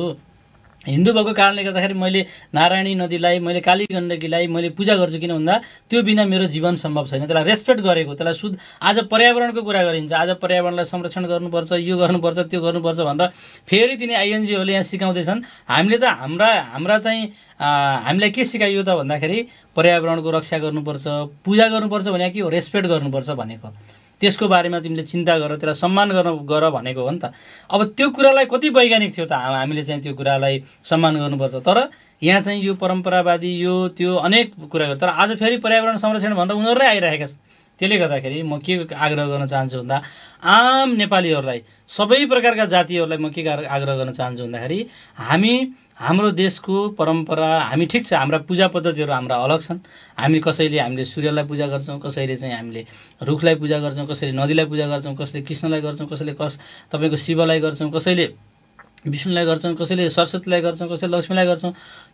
हिन्दू भएको कारणले गर्दाखेरि मैले नारायणी नदीलाई मैले काली गण्डकीलाई मैले पूजा गर्छु किन भन्दा त्यो बिना मेरो जीवन सम्भव छैन त्यसलाई रेस्पेक्ट गरेको त्यसलाई शुद्ध आज पर्यावरणको कुरा गरिन्छ आज पर्यावरणलाई संरक्षण गर्नुपर्छ यो गर्नुपर्छ त्यो गर्नुपर्छ भनेर फेरि तिनी आइएनजिओले यहाँ सिकाउँदैछन् हामीले त हाम्रा हाम्रा चाहिँ हामीलाई के सिकाइयो त भन्दाखेरि पर्यावरणको रक्षा गर्नुपर्छ पूजा गर्नुपर्छ भने के हो रेस्पेक्ट गर्नुपर्छ भनेको त्यसको बारेमा तिमीले चिन्ता गर त्यसलाई सम्मान गर्न गर भनेको हो नि त अब त्यो कुरालाई कति वैज्ञानिक थियो त हामीले चाहिँ त्यो कुरालाई सम्मान गर्नुपर्छ तर यहाँ चाहिँ यो परम्परावादी यो त्यो अनेक कुरा गर्छ तर आज फेरि पर्यावरण संरक्षण भनेर उनीहरू नै आइरहेका छन् त्यसले गर्दाखेरि म के आग्रह गर्न चाहन्छु भन्दा आम नेपालीहरूलाई सबै प्रकारका जातिहरूलाई म के आग्रह गर्न चाहन्छु भन्दाखेरि हामी हाम्रो देशको परम्परा हामी ठिक छ हाम्रा पूजा पद्धतिहरू हाम्रा अलग छन् हामी कसैले हामीले सूर्यलाई पूजा गर्छौँ कसैले चाहिँ हामीले रुखलाई पूजा गर्छौँ कसैले नदीलाई पूजा गर्छौँ कसैले कृष्णलाई गर्छौँ कसैले कस तपाईँको शिवलाई गर्छौँ कसैले विष्णुलाई गर्छन् कसैले सरस्वतीलाई गर्छन् कसैले लक्ष्मीलाई गर्छौँ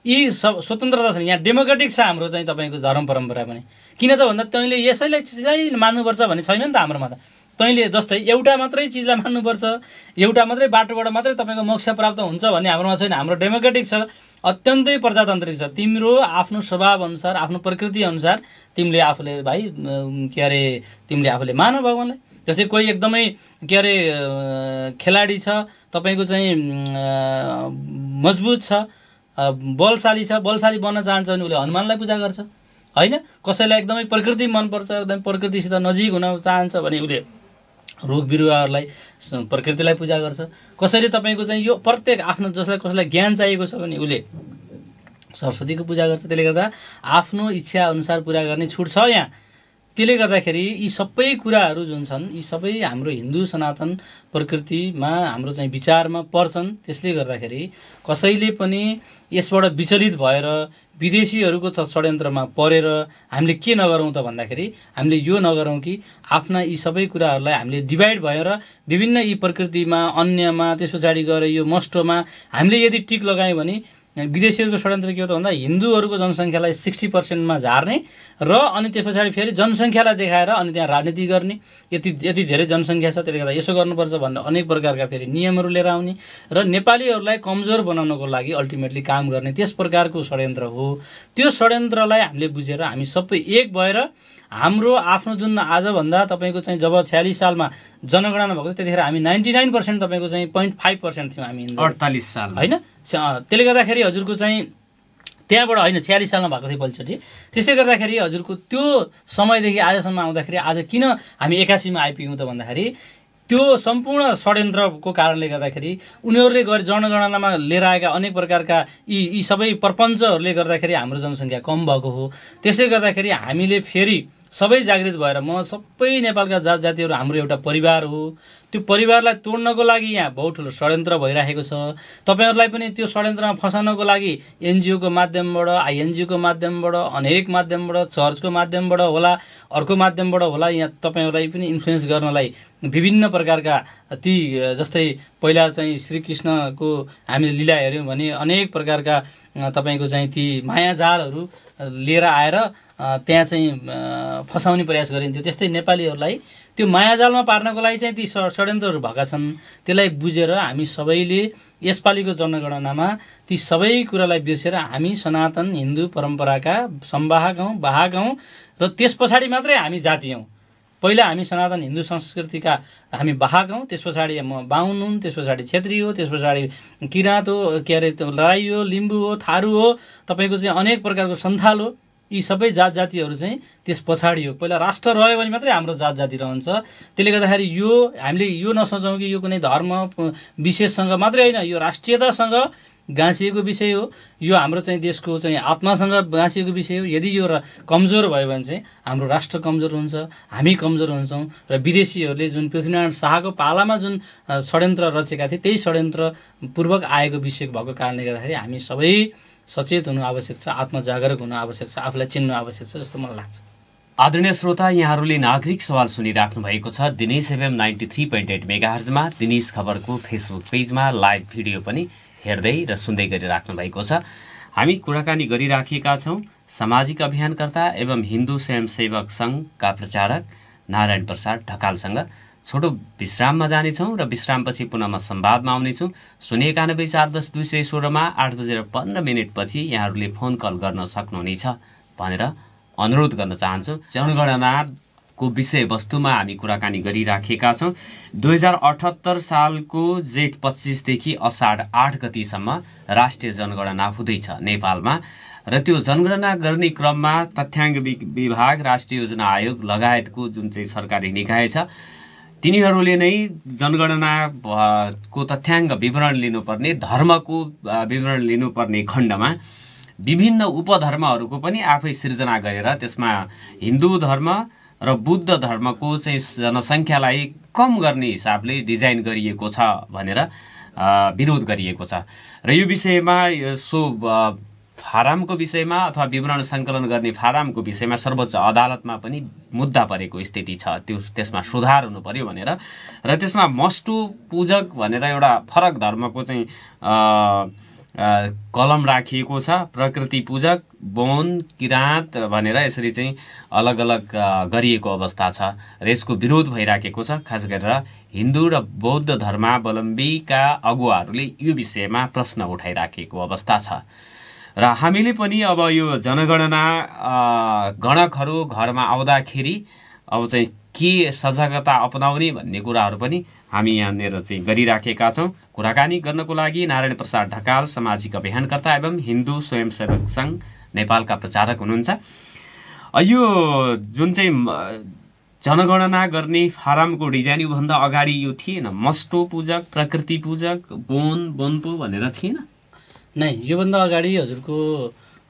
यी सब स्वतन्त्रता छन् यहाँ डेमोक्रेटिक छ हाम्रो चाहिँ तपाईँको धर्म परम्परा पनि किन त भन्दा तैँले यसैलाई चिजलाई मान्नुपर्छ भन्ने छैन नि त हाम्रोमा त तैँले जस्तै एउटा मात्रै चिजलाई मान्नुपर्छ एउटा मात्रै बाटोबाट मात्रै तपाईँको मोक्ष प्राप्त हुन्छ भन्ने हाम्रोमा छैन हाम्रो डेमोक्रेटिक छ अत्यन्तै प्रजातान्त्रिक छ तिम्रो आफ्नो स्वभाव अनुसार आफ्नो प्रकृति अनुसार तिमीले आफूले भाइ के अरे तिमीले आफूले मान भगवान्लाई जस्तै कोही एकदमै के अरे खेलाडी छ तपाईँको चाहिँ मजबुत छ बलशाली छ बलशाली बन्न चाहन्छ भने उसले हनुमानलाई पूजा गर्छ होइन कसैलाई एकदमै प्रकृति मनपर्छ एकदम प्रकृतिसित नजिक हुन चाहन्छ भने उसले रुख बिरुवाहरूलाई प्रकृतिलाई पूजा गर्छ कसैले तपाईँको चाहिँ यो प्रत्येक आफ्नो जसलाई कसैलाई ज्ञान चाहिएको छ भने उसले सरस्वतीको पूजा गर्छ त्यसले गर्दा आफ्नो इच्छा अनुसार पुरा गर्ने छुट छ यहाँ त्यसले गर्दाखेरि यी सबै कुराहरू जुन छन् यी सबै हाम्रो हिन्दू सनातन प्रकृतिमा हाम्रो चाहिँ विचारमा पर्छन् त्यसले गर्दाखेरि कसैले पनि यसबाट विचलित भएर विदेशीहरूको षड्यन्त्रमा परेर हामीले के नगरौँ त भन्दाखेरि हामीले यो नगरौँ कि आफ्ना यी सबै कुराहरूलाई हामीले डिभाइड भएर विभिन्न यी प्रकृतिमा अन्यमा त्यस पछाडि गएर यो मस्टोमा हामीले यदि टिक लगायौँ भने विदेशीहरूको षड्यन्त्र के हो त भन्दा हिन्दूहरूको जनसङ्ख्यालाई सिक्सटी पर्सेन्टमा झार्ने र अनि त्यस पछाडि फेरि जनसङ्ख्यालाई देखाएर अनि त्यहाँ राजनीति गर्ने यति यति धेरै जनसङ्ख्या छ त्यसले गर्दा यसो गर्नुपर्छ भन्ने अनेक प्रकारका फेरि नियमहरू लिएर आउने र नेपालीहरूलाई कमजोर बनाउनको लागि अल्टिमेटली काम गर्ने त्यस प्रकारको षड्यन्त्र हो त्यो षड्यन्त्रलाई हामीले बुझेर हामी सबै एक भएर हाम्रो आफ्नो जुन आजभन्दा तपाईँको चाहिँ जब छ्यालिस सालमा जनगणना भएको थियो त्यतिखेर हामी नाइन्टी नाइन पर्सेन्ट तपाईँको चाहिँ पोइन्ट फाइभ पर्सेन्ट थियौँ हामी अडतालिस साल होइन त्यसले गर्दाखेरि हजुरको चाहिँ त्यहाँबाट होइन छ्यालिस सालमा भएको थियो पहिलोचोटि त्यसै गर्दाखेरि हजुरको त्यो समयदेखि आजसम्म आउँदाखेरि आज किन हामी एकासीमा आइपुग्यौँ त भन्दाखेरि त्यो सम्पूर्ण षड्यन्त्रको कारणले गर्दाखेरि उनीहरूले गरे जनगणनामा लिएर आएका अनेक प्रकारका यी यी सबै प्रपञ्चहरूले गर्दाखेरि हाम्रो जनसङ्ख्या कम भएको हो त्यसै गर्दाखेरि हामीले फेरि सबै जागृत भएर म सबै नेपालका जात जातिहरू हाम्रो एउटा परिवार हो त्यो परिवारलाई तोड्नको लागि यहाँ बहुत ठुलो षड्यन्त्र भइरहेको छ तपाईँहरूलाई पनि त्यो षड्यन्त्रमा फसाउनको लागि एनजिओको माध्यमबाट आइएनजिओको माध्यमबाट अनेक माध्यमबाट चर्चको माध्यमबाट होला अर्को माध्यमबाट होला यहाँ तपाईँहरूलाई पनि इन्फ्लुएन्स गर्नलाई विभिन्न प्रकारका ती जस्तै पहिला चाहिँ श्रीकृष्णको हामीले लिला हेऱ्यौँ भने अनेक प्रकारका तपाईँको चाहिँ ती मायाजालहरू लिएर आएर त्यहाँ चाहिँ फसाउने प्रयास गरिन्थ्यो त्यस्तै नेपालीहरूलाई त्यो मायाजालमा पार्नको लागि चाहिँ ती षड्यन्त्रहरू भएका छन् त्यसलाई बुझेर हामी सबैले यसपालिको जनगणनामा ती सबै कुरालाई बिर्सेर हामी सनातन हिन्दू परम्पराका सम्वाहक हौँ बाहक हौँ र त्यस पछाडि मात्रै हामी जाति हौँ पहिला हामी सनातन हिन्दू संस्कृतिका हामी बाहक हौँ त्यस पछाडि म बाहुन हुन् त्यस पछाडि छेत्री हो त्यस पछाडि किराँत हो के अरे राई हो लिम्बू हो थारू हो तपाईँको चाहिँ अनेक प्रकारको सन्थाल हो यी सबै जात जातिहरू चाहिँ त्यस पछाडि हो पहिला राष्ट्र रह्यो भने मात्रै हाम्रो जात जाति रहन्छ त्यसले गर्दाखेरि यो हामीले यो नसोचौँ कि यो कुनै धर्म विशेषसँग मात्रै होइन यो राष्ट्रियतासँग गाँसिएको विषय हो यो हाम्रो चाहिँ देशको चाहिँ आत्मासँग गाँसिएको विषय हो यदि यो कमजोर भयो भने चाहिँ हाम्रो राष्ट्र कमजोर हुन्छ हामी कमजोर हुन्छौँ र विदेशीहरूले जुन पृथ्वीनारायण शाहको पालामा जुन षड्यन्त्र रचेका थिए त्यही षड्यन्त्रपूर्वक आएको विषय भएको कारणले गर्दाखेरि हामी सबै सचेत हुनु आवश्यक छ आत्मजागरक हुनु आवश्यक छ आफूलाई चिन्नु आवश्यक छ जस्तो मलाई लाग्छ आदरणीय श्रोता यहाँहरूले नागरिक सवाल सुनिराख्नु भएको छ Dinesh FM ninety three point eight मेगाहरजमा दिनेश खबरको फेसबुक पेजमा लाइभ भिडियो पनि हेर्दै र सुन्दै गरिराख्नु भएको छ हामी कुराकानी गरिराखेका छौँ सामाजिक अभियानकर्ता एवं हिन्दू स्वयंसेवक सङ्घका प्रचारक नारायण प्रसाद ढकालसँग छोटो विश्राममा जानेछौँ र विश्रामपछि पुनः म संवादमा आउनेछौँ शून्य एकानब्बे चार दस दुई सय सोह्रमा आठ बजेर पन्ध्र मिनटपछि यहाँहरूले फोन कल गर्न सक्नुहुनेछ भनेर अनुरोध गर्न चाहन्छु जनगणना को विषयवस्तुमा हामी कुराकानी गरिराखेका छौँ दुई हजार अठहत्तर सालको जेठ पच्चिसदेखि असाढ आठ गतिसम्म राष्ट्रिय जनगणना हुँदैछ नेपालमा र त्यो जनगणना गर्ने क्रममा तथ्याङ्क विभाग राष्ट्रिय योजना आयोग लगायतको जुन चाहिँ सरकारी निकाय छ तिनीहरूले नै जनगणना को तथ्याङ्क विवरण लिनुपर्ने धर्मको विवरण लिनुपर्ने खण्डमा विभिन्न उपधर्महरूको पनि आफै सिर्जना गरेर त्यसमा हिन्दू धर्म र बुद्ध धर्मको चाहिँ जनसङ्ख्यालाई कम गर्ने हिसाबले डिजाइन गरिएको छ भनेर विरोध गरिएको छ र यो विषयमा सो फारामको विषयमा अथवा विवरण सङ्कलन गर्ने फारामको विषयमा सर्वोच्च अदालतमा पनि मुद्दा परेको स्थिति छ त्यो त्यसमा सुधार हुनु पऱ्यो भनेर र त्यसमा मस्टु पूजक भनेर एउटा फरक धर्मको चाहिँ कलम राखिएको छ प्रकृति पूजक बोन किराँत भनेर यसरी चाहिँ अलग अलग गरिएको अवस्था छ र यसको विरोध भइराखेको छ खास गरेर हिन्दू र बौद्ध धर्मावलम्बीका अगुवाहरूले यो विषयमा प्रश्न उठाइराखेको अवस्था छ र हामीले पनि अब यो जनगणना गणकहरू घरमा आउँदाखेरि अब चाहिँ के सजगता अपनाउने भन्ने कुराहरू पनि हामी यहाँनिर चाहिँ गरिराखेका छौँ कुराकानी गर्नको लागि नारायण प्रसाद ढकाल सामाजिक अभियानकर्ता एवं हिन्दू स्वयंसेवक सङ्घ नेपालका प्रचारक हुनुहुन्छ यो जुन चाहिँ जनगणना गर्ने फारमको डिजाइन योभन्दा अगाडि यो थिएन मस्टो पूजक प्रकृति पूजक बोन बोन्पो भनेर थिएन नै योभन्दा अगाडि हजुरको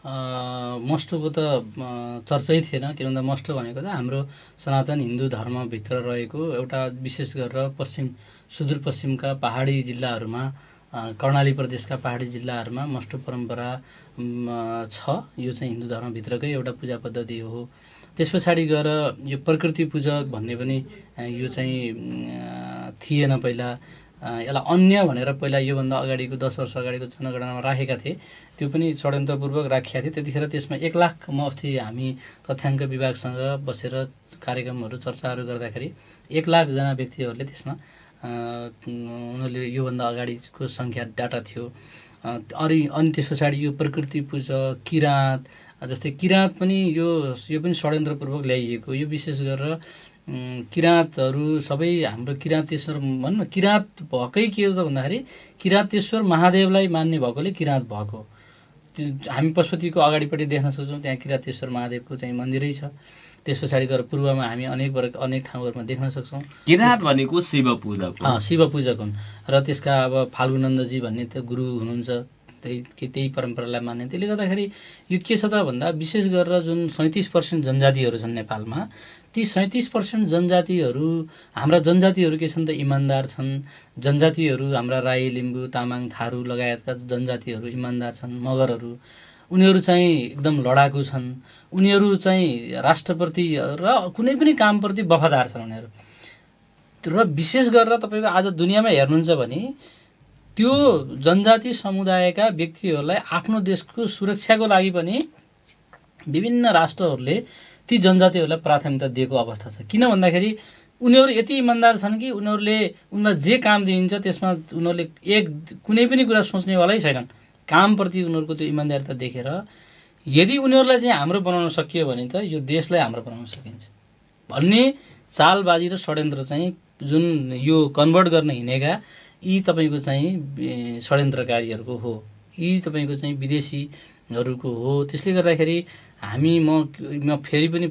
मस्टोको त चर्चै थिएन किन भन्दा मस्टो भनेको त हाम्रो सनातन हिन्दू धर्मभित्र रहेको एउटा विशेष गरेर पश्चिम सुदूरपश्चिमका पहाडी जिल्लाहरूमा कर्णाली प्रदेशका पहाडी जिल्लाहरूमा मस्टो परम्परा छ यो चाहिँ हिन्दू धर्मभित्रकै एउटा पूजा पद्धति हो त्यस पछाडि गएर यो प्रकृति पूजक भन्ने पनि यो चाहिँ थिएन पहिला यसलाई अन्य भनेर पहिला योभन्दा अगाडिको दस वर्ष अगाडिको जनगणनामा राखेका थिए त्यो पनि षड्यन्त्रपूर्वक राखिएको थियो त्यतिखेर त्यसमा एक लाख म अस्ति हामी तथ्याङ्क विभागसँग बसेर कार्यक्रमहरू चर्चाहरू गर्दाखेरि एक लाखजना व्यक्तिहरूले त्यसमा उनीहरूले योभन्दा अगाडिको सङ्ख्या डाटा थियो अरू अनि त्यस पछाडि यो प्रकृति पूजा किराँत जस्तै किराँत पनि यो यो पनि षड्यन्त्रपूर्वक ल्याइएको यो विशेष गरेर किराँतहरू सबै हाम्रो किराँतेश्वर भनौँ न किराँत भएकै के हो त भन्दाखेरि किराँतेश्वर महादेवलाई मान्ने भएकोले किराँत भएको हामी पशुपतिको अगाडिपट्टि देख्न सक्छौँ त्यहाँ किराँतेश्वर महादेवको चाहिँ मन्दिरै छ त्यस पछाडि गएर पूर्वमा हामी अनेक वर्ग अनेक ठाउँहरूमा देख्न सक्छौँ किराँत भनेको शिव पूजक शिव पूजक हुन् र त्यसका अब फाल्गुनन्दजी भन्ने त गुरु हुनुहुन्छ त्यही त्यही परम्परालाई मान्ने त्यसले गर्दाखेरि यो के छ त भन्दा विशेष गरेर जुन सैँतिस पर्सेन्ट जनजातिहरू छन् नेपालमा ती सैँतिस पर्सेन्ट जनजातिहरू हाम्रा जनजातिहरू के छन् त इमान्दार छन् जनजातिहरू हाम्रा राई लिम्बू तामाङ थारू लगायतका जनजातिहरू इमान्दार छन् मगरहरू उनीहरू चाहिँ एकदम लडाकु छन् उनीहरू चाहिँ राष्ट्रप्रति र कुनै पनि कामप्रति वफादार छन् उनीहरू र विशेष गरेर तपाईँको आज दुनियाँमा हेर्नुहुन्छ भने त्यो जनजाति समुदायका व्यक्तिहरूलाई आफ्नो देशको सुरक्षाको लागि पनि विभिन्न राष्ट्रहरूले ती जनजातिहरूलाई प्राथमिकता दिएको अवस्था छ किन भन्दाखेरि उनीहरू यति इमान्दार छन् कि उनीहरूले उनीहरूलाई जे काम दिइन्छ त्यसमा उनीहरूले एक कुनै पनि कुरा सोच्नेवालै छैनन् कामप्रति उनीहरूको त्यो इमान्दारिता देखेर यदि उनीहरूलाई चाहिँ हाम्रो बनाउन सकियो भने त यो देशलाई हाम्रो बनाउन सकिन्छ भन्ने चालबाजी र षड्यन्त्र चाहिँ जुन यो कन्भर्ट गर्न हिँडेका यी तपाईँको चाहिँ षड्यन्त्रकारीहरूको हो यी तपाईँको चाहिँ विदेशीहरूको हो त्यसले गर्दाखेरि हामी म म फेरि पनि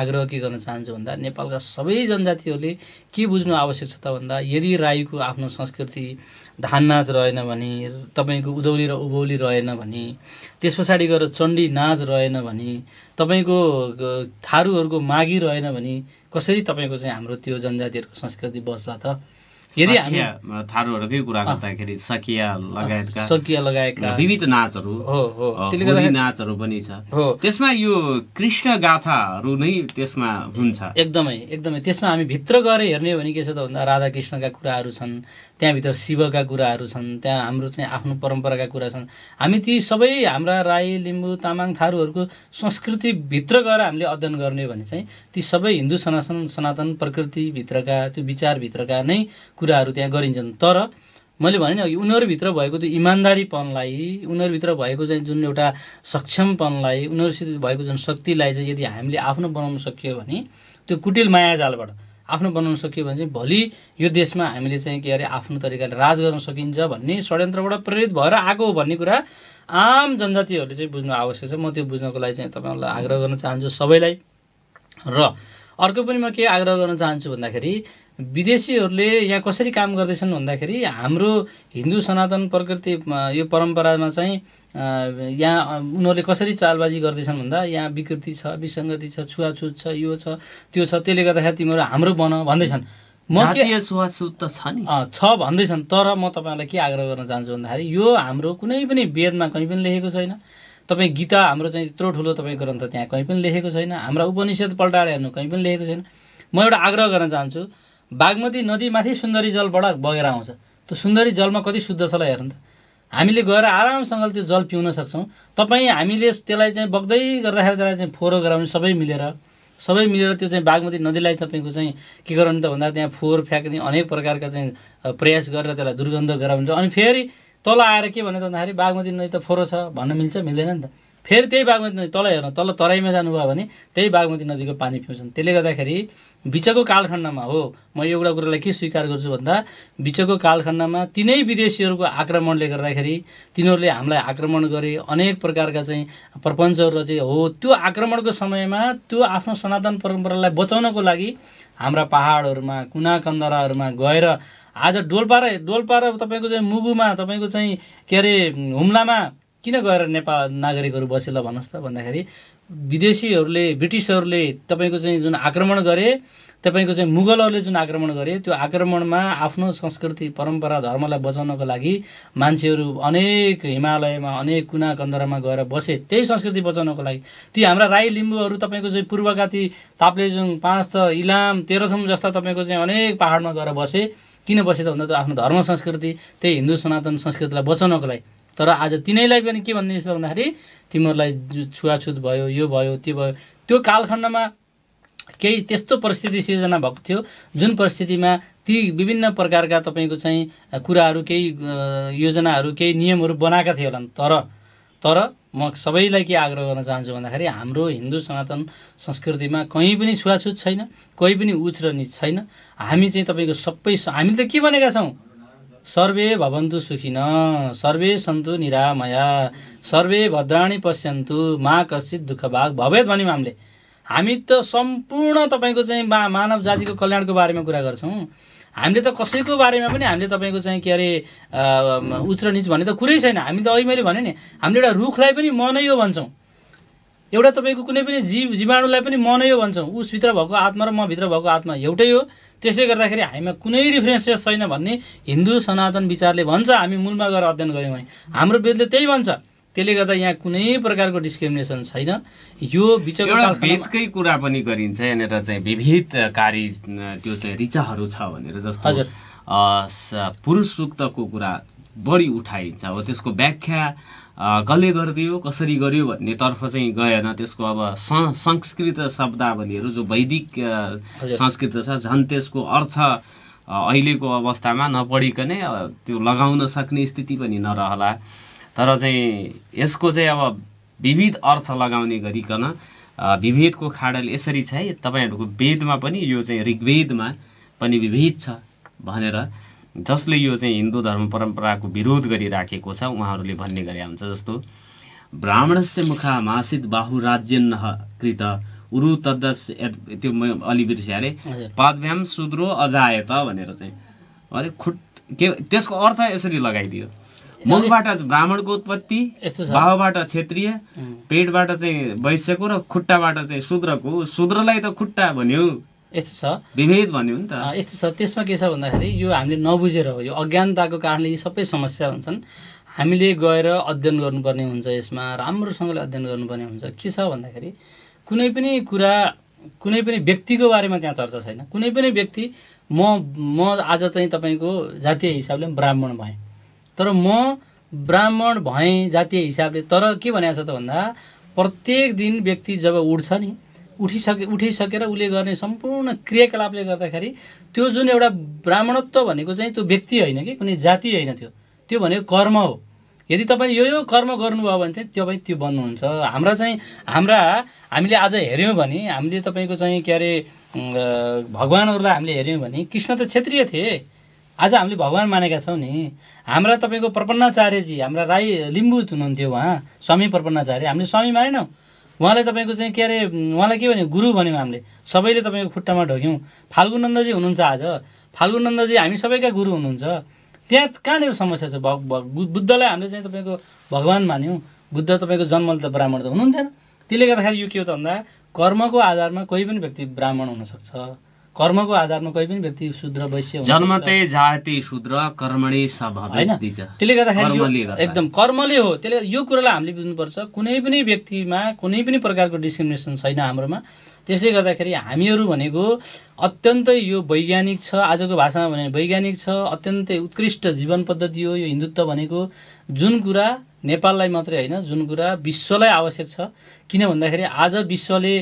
आग्रह के गर्न चाहन्छु भन्दा नेपालका सबै जनजातिहरूले के बुझ्नु आवश्यक छ त भन्दा यदि राईको आफ्नो संस्कृति धान नाच रहेन भने तपाईँको उधौली र उभौली रहेन भने त्यस पछाडि गएर चण्डी नाच रहेन भने तपाईँको थारूहरूको मागी रहेन भने कसरी तपाईँको चाहिँ हाम्रो त्यो जनजातिहरूको संस्कृति बस्ला त यदि थारूहरूकै कुरा गर्दाखेरि सकिया लगायतका सकिया लगायतका विविध नाचहरू नाचहरू पनि छ त्यसमा यो कृष्ण गाथाहरू नै त्यसमा हुन्छ एकदमै एकदमै त्यसमा हामी भित्र गएर हेर्ने हो भने के छ त भन्दा राधा कृष्णका कुराहरू छन् त्यहाँभित्र शिवका कुराहरू छन् त्यहाँ हाम्रो चाहिँ आफ्नो परम्पराका कुरा छन् हामी ती सबै हाम्रा राई लिम्बू तामाङ थारूहरूको संस्कृतिभित्र गएर हामीले अध्ययन गर्ने भने चाहिँ ती सबै हिन्दू सनातन सनातन प्रकृतिभित्रका त्यो विचारभित्रका नै कुराहरू त्यहाँ गरिन्छन् तर मैले भने अघि उनीहरूभित्र भएको त्यो इमान्दारीपनलाई उनीहरूभित्र भएको चाहिँ जुन एउटा सक्षमपनलाई उनीहरूसित भएको जुन शक्तिलाई चाहिँ यदि हामीले आफ्नो बनाउन सक्यो भने त्यो कुटिल मायाजालबाट आफ्नो बनाउन सकियो भने चाहिँ भोलि यो देशमा हामीले चाहिँ के अरे आफ्नो तरिकाले राज गर्न सकिन्छ भन्ने षड्यन्त्रबाट प्रेरित भएर आएको हो भन्ने कुरा आम जनजातिहरूले चाहिँ बुझ्नु आवश्यक छ म त्यो बुझ्नको लागि चाहिँ तपाईँहरूलाई आग्रह गर्न चाहन्छु सबैलाई र अर्को पनि म के आग्रह गर्न चाहन्छु भन्दाखेरि विदेशीहरूले यहाँ कसरी काम गर्दैछन् भन्दाखेरि हाम्रो हिन्दू सनातन प्रकृति यो परम्परामा चाहिँ यहाँ उनीहरूले कसरी चालबाजी गर्दैछन् भन्दा यहाँ विकृति छ विसङ्गति छ छुवाछुत छ यो छ त्यो छ त्यसले गर्दाखेरि तिमीहरू हाम्रो बन भन्दैछन् म के छुवाछुत त छ नि छ भन्दैछन् तर म तपाईँहरूलाई के आग्रह गर्न चाहन्छु भन्दाखेरि यो हाम्रो कुनै पनि वेदमा कहीँ पनि लेखेको छैन तपाईँ गीता हाम्रो चाहिँ यत्रो ठुलो तपाईँ ग्रन्थ त्यहाँ कहीँ पनि लेखेको छैन हाम्रा उपनिषद पल्टाएर हेर्नु कहीँ पनि लेखेको छैन म एउटा आग्रह गर्न चाहन्छु बागमती नदीमाथि सुन्दरी जलबाट बगेर आउँछ त्यो सुन्दरी जलमा कति शुद्ध छ ल हेर्नु त हामीले गएर आरामसँग त्यो जल पिउन सक्छौँ तपाईँ हामीले त्यसलाई चाहिँ बग्दै गर्दाखेरि त्यसलाई चाहिँ फोहोर गराउने सबै मिलेर सबै मिलेर त्यो चाहिँ बागमती नदीलाई तपाईँको चाहिँ के गराउने त भन्दा त्यहाँ फोहोर फ्याँक्ने अनेक प्रकारका चाहिँ प्रयास गरेर त्यसलाई दुर्गन्ध गराउने अनि फेरि तल आएर के भन्यो त भन्दाखेरि बागमती नदी त फोहोरो छ भन्न मिल्छ मिल्दैन नि त फेरि त्यही बागमती नदी तल हेर्नु तल तराईमा जानुभयो भने त्यही बागमती नदीको पानी पिउँछन् त्यसले गर्दाखेरि बिचको कालखण्डमा हो म एउटा कुरालाई के स्वीकार गर्छु भन्दा बिचको कालखण्डमा तिनै विदेशीहरूको आक्रमणले गर्दाखेरि तिनीहरूले हामीलाई आक्रमण गरे अनेक प्रकारका चाहिँ प्रपञ्चहरू चाहिँ हो त्यो आक्रमणको समयमा त्यो आफ्नो सनातन परम्परालाई बचाउनको लागि हाम्रा पाहाडहरूमा कुना कन्दराहरूमा गएर आज डोल्पा र डोल्पा र तपाईँको चाहिँ मुगुमा तपाईँको चाहिँ के अरे हुम्लामा किन गएर नेपाल नागरिकहरू बसेला भन्नुहोस् त भन्दाखेरि विदेशीहरूले ब्रिटिसहरूले तपाईँको चाहिँ जुन आक्रमण गरे तपाईँको चाहिँ मुगलहरूले जुन आक्रमण गरे त्यो आक्रमणमा आफ्नो संस्कृति परम्परा धर्मलाई बचाउनको लागि मान्छेहरू अनेक हिमालयमा अनेक कुना कन्दरामा गएर बसे त्यही संस्कृति बचाउनको लागि ती हाम्रा राई लिम्बूहरू तपाईँको चाहिँ पूर्वका ती ताप्लेजुङ पाँच त इलाम तेह्रथुम जस्ता तपाईँको चाहिँ अनेक पाहाडमा गएर बसे किन बसे त भन्दा त आफ्नो धर्म संस्कृति त्यही हिन्दू सनातन संस्कृतिलाई बचाउनको लागि तर आज तिनैलाई पनि के भनिदिन्छ भन्दाखेरि तिमीहरूलाई छुवाछुत भयो यो भयो त्यो भयो त्यो कालखण्डमा केही त्यस्तो परिस्थिति सिर्जना भएको थियो जुन परिस्थितिमा ती विभिन्न प्रकारका तपाईँको चाहिँ कुराहरू केही योजनाहरू केही नियमहरू बनाएका थिए होला तर तर म सबैलाई के आग्रह गर्न चाहन्छु भन्दाखेरि हाम्रो हिन्दू सनातन संस्कृतिमा कहीँ पनि छुवाछुत छैन कोही पनि उच र निच छैन हामी चाहिँ तपाईँको सबै हामीले त के भनेका छौँ सर्वे भवन्तु सुखिन सर्वे सन्तु निरामया सर्वे भद्राणी पश्यन्तु मा कश्चित दुःखभाग भवेद भन्यौँ हामीले हामी त सम्पूर्ण तपाईँको चाहिँ मा मानव जातिको कल्याणको बारेमा कुरा गर्छौँ हामीले त कसैको बारेमा पनि हामीले तपाईँको चाहिँ के अरे उच्च निच भन्ने त कुरै छैन हामी त अहिले मैले भने नि हामीले एउटा रुखलाई पनि मनै हो भन्छौँ एउटा तपाईँको कुनै पनि जीव जीवाणुलाई पनि मनै हो भन्छौँ उसभित्र भएको आत्मा र म भित्र भएको आत्मा एउटै हो त्यसले गर्दाखेरि हामीमा कुनै डिफ्रेन्सेस छैन भन्ने हिन्दू सनातन विचारले भन्छ हामी मूलमा गएर अध्ययन गऱ्यौँ भने हाम्रो वेदले त्यही भन्छ त्यसले गर्दा यहाँ कुनै प्रकारको डिस्क्रिमिनेसन छैन यो एउटा वेदकै कुरा पनि गरिन्छ यहाँनिर चाहिँ विविधकारी त्यो चाहिँ रिचाहरू छ भनेर जस्तो हजुर पुरुष सुक्तको कुरा बढी उठाइन्छ हो त्यसको व्याख्या कसले गरिदियो कसरी गर्यो भन्नेतर्फ चाहिँ गएन त्यसको अब संस्कृत शब्दावलीहरू जो वैदिक संस्कृत छ झन् त्यसको अर्थ अहिलेको अवस्थामा नपढिकनै त्यो लगाउन सक्ने स्थिति पनि नरहला तर चाहिँ यसको चाहिँ अब विविध अर्थ लगाउने गरिकन विभेदको खाडल यसरी छ है तपाईँहरूको वेदमा पनि यो चाहिँ ऋग्वेदमा पनि विभेद छ भनेर जसले यो चाहिँ हिन्दू धर्म परम्पराको विरोध गरिराखेको छ उहाँहरूले भन्ने गरे हुन्छ जस्तो ब्राह्मणस्य मुखा मासित बाहु राज्यन्न कृत उरु तद्द त्यो अलि बिर्सियाले अरे पदभ्याम सुद्रो अजायत भनेर चाहिँ अरे खुट के त्यसको अर्थ यसरी लगाइदियो मुखबाट ब्राह्मणको उत्पत्ति बाहुबाट क्षेत्रीय पेटबाट चाहिँ वैश्यको र खुट्टाबाट चाहिँ शुद्रको शुद्रलाई त खुट्टा भन्यो यस्तो छ विभेद भन्यो नि त यस्तो छ त्यसमा के छ भन्दाखेरि यो हामीले नबुझेर हो यो अज्ञानताको कारणले यी सबै समस्या हुन्छन् हामीले गएर अध्ययन गर्नुपर्ने हुन्छ यसमा राम्रोसँगले अध्ययन गर्नुपर्ने हुन्छ के छ भन्दाखेरि कुनै पनि कुरा कुनै पनि व्यक्तिको बारेमा त्यहाँ चर्चा छैन कुनै पनि व्यक्ति म म आज चाहिँ तपाईँको जातीय हिसाबले ब्राह्मण भएँ तर म ब्राह्मण भएँ जातीय हिसाबले तर के भनेको छ त भन्दा प्रत्येक दिन व्यक्ति जब उठ्छ नि उठिसके उठिसकेर उसले गर्ने सम्पूर्ण क्रियाकलापले गर्दाखेरि त्यो जुन एउटा ब्राह्मणत्व भनेको चाहिँ त्यो व्यक्ति होइन कि कुनै जाति होइन त्यो त्यो भनेको कर्म हो यदि तपाईँ यो यो कर्म गर्नुभयो भने चाहिँ तपाईँ त्यो बन्नुहुन्छ हाम्रा चाहिँ हाम्रा हामीले आज हेऱ्यौँ भने हामीले तपाईँको चाहिँ के अरे भगवान्हरूलाई हामीले हेऱ्यौँ भने कृष्ण त क्षेत्रीय थिए आज हामीले भगवान् मानेका छौँ नि हाम्रा तपाईँको प्रपन्नाचार्यजी हाम्रा राई लिम्बू हुनुहुन्थ्यो उहाँ स्वामी प्रपन्नाचार्य हामीले स्वामी मानेनौँ उहाँलाई तपाईँको चाहिँ के अरे उहाँलाई के भन्यो गुरु भन्यौँ हामीले सबैले तपाईँको खुट्टामा ढोग्यौँ फाल्गुनन्दजी हुनुहुन्छ आज फाल्गुनन्दजी हामी सबैका गुरु हुनुहुन्छ त्यहाँ कहाँनिर समस्या छ बुद्धलाई हामीले चाहिँ तपाईँको भगवान् मान्यौँ बुद्ध तपाईँको जन्मले त ब्राह्मण त हुनुहुन्थेन त्यसले गर्दाखेरि यो के हो त भन्दा कर्मको आधारमा कोही पनि व्यक्ति ब्राह्मण हुनसक्छ कर्मको आधारमा कोही पनि व्यक्ति शुद्र वैश्य जन्मते जाति शूद्र कर्मणि होइन त्यसले गर्दाखेरि एकदम कर्मले हो त्यसले यो कुरालाई हामीले बुझ्नुपर्छ कुनै पनि व्यक्तिमा कुनै पनि प्रकारको डिस्क्रिमिनेसन छैन हाम्रोमा त्यसले गर्दाखेरि हामीहरू भनेको अत्यन्तै यो वैज्ञानिक छ आजको भाषामा भने वैज्ञानिक छ अत्यन्तै उत्कृष्ट जीवन पद्धति हो यो हिन्दुत्व भनेको जुन कुरा नेपाललाई मात्रै होइन जुन कुरा विश्वलाई आवश्यक छ किन भन्दाखेरि आज विश्वले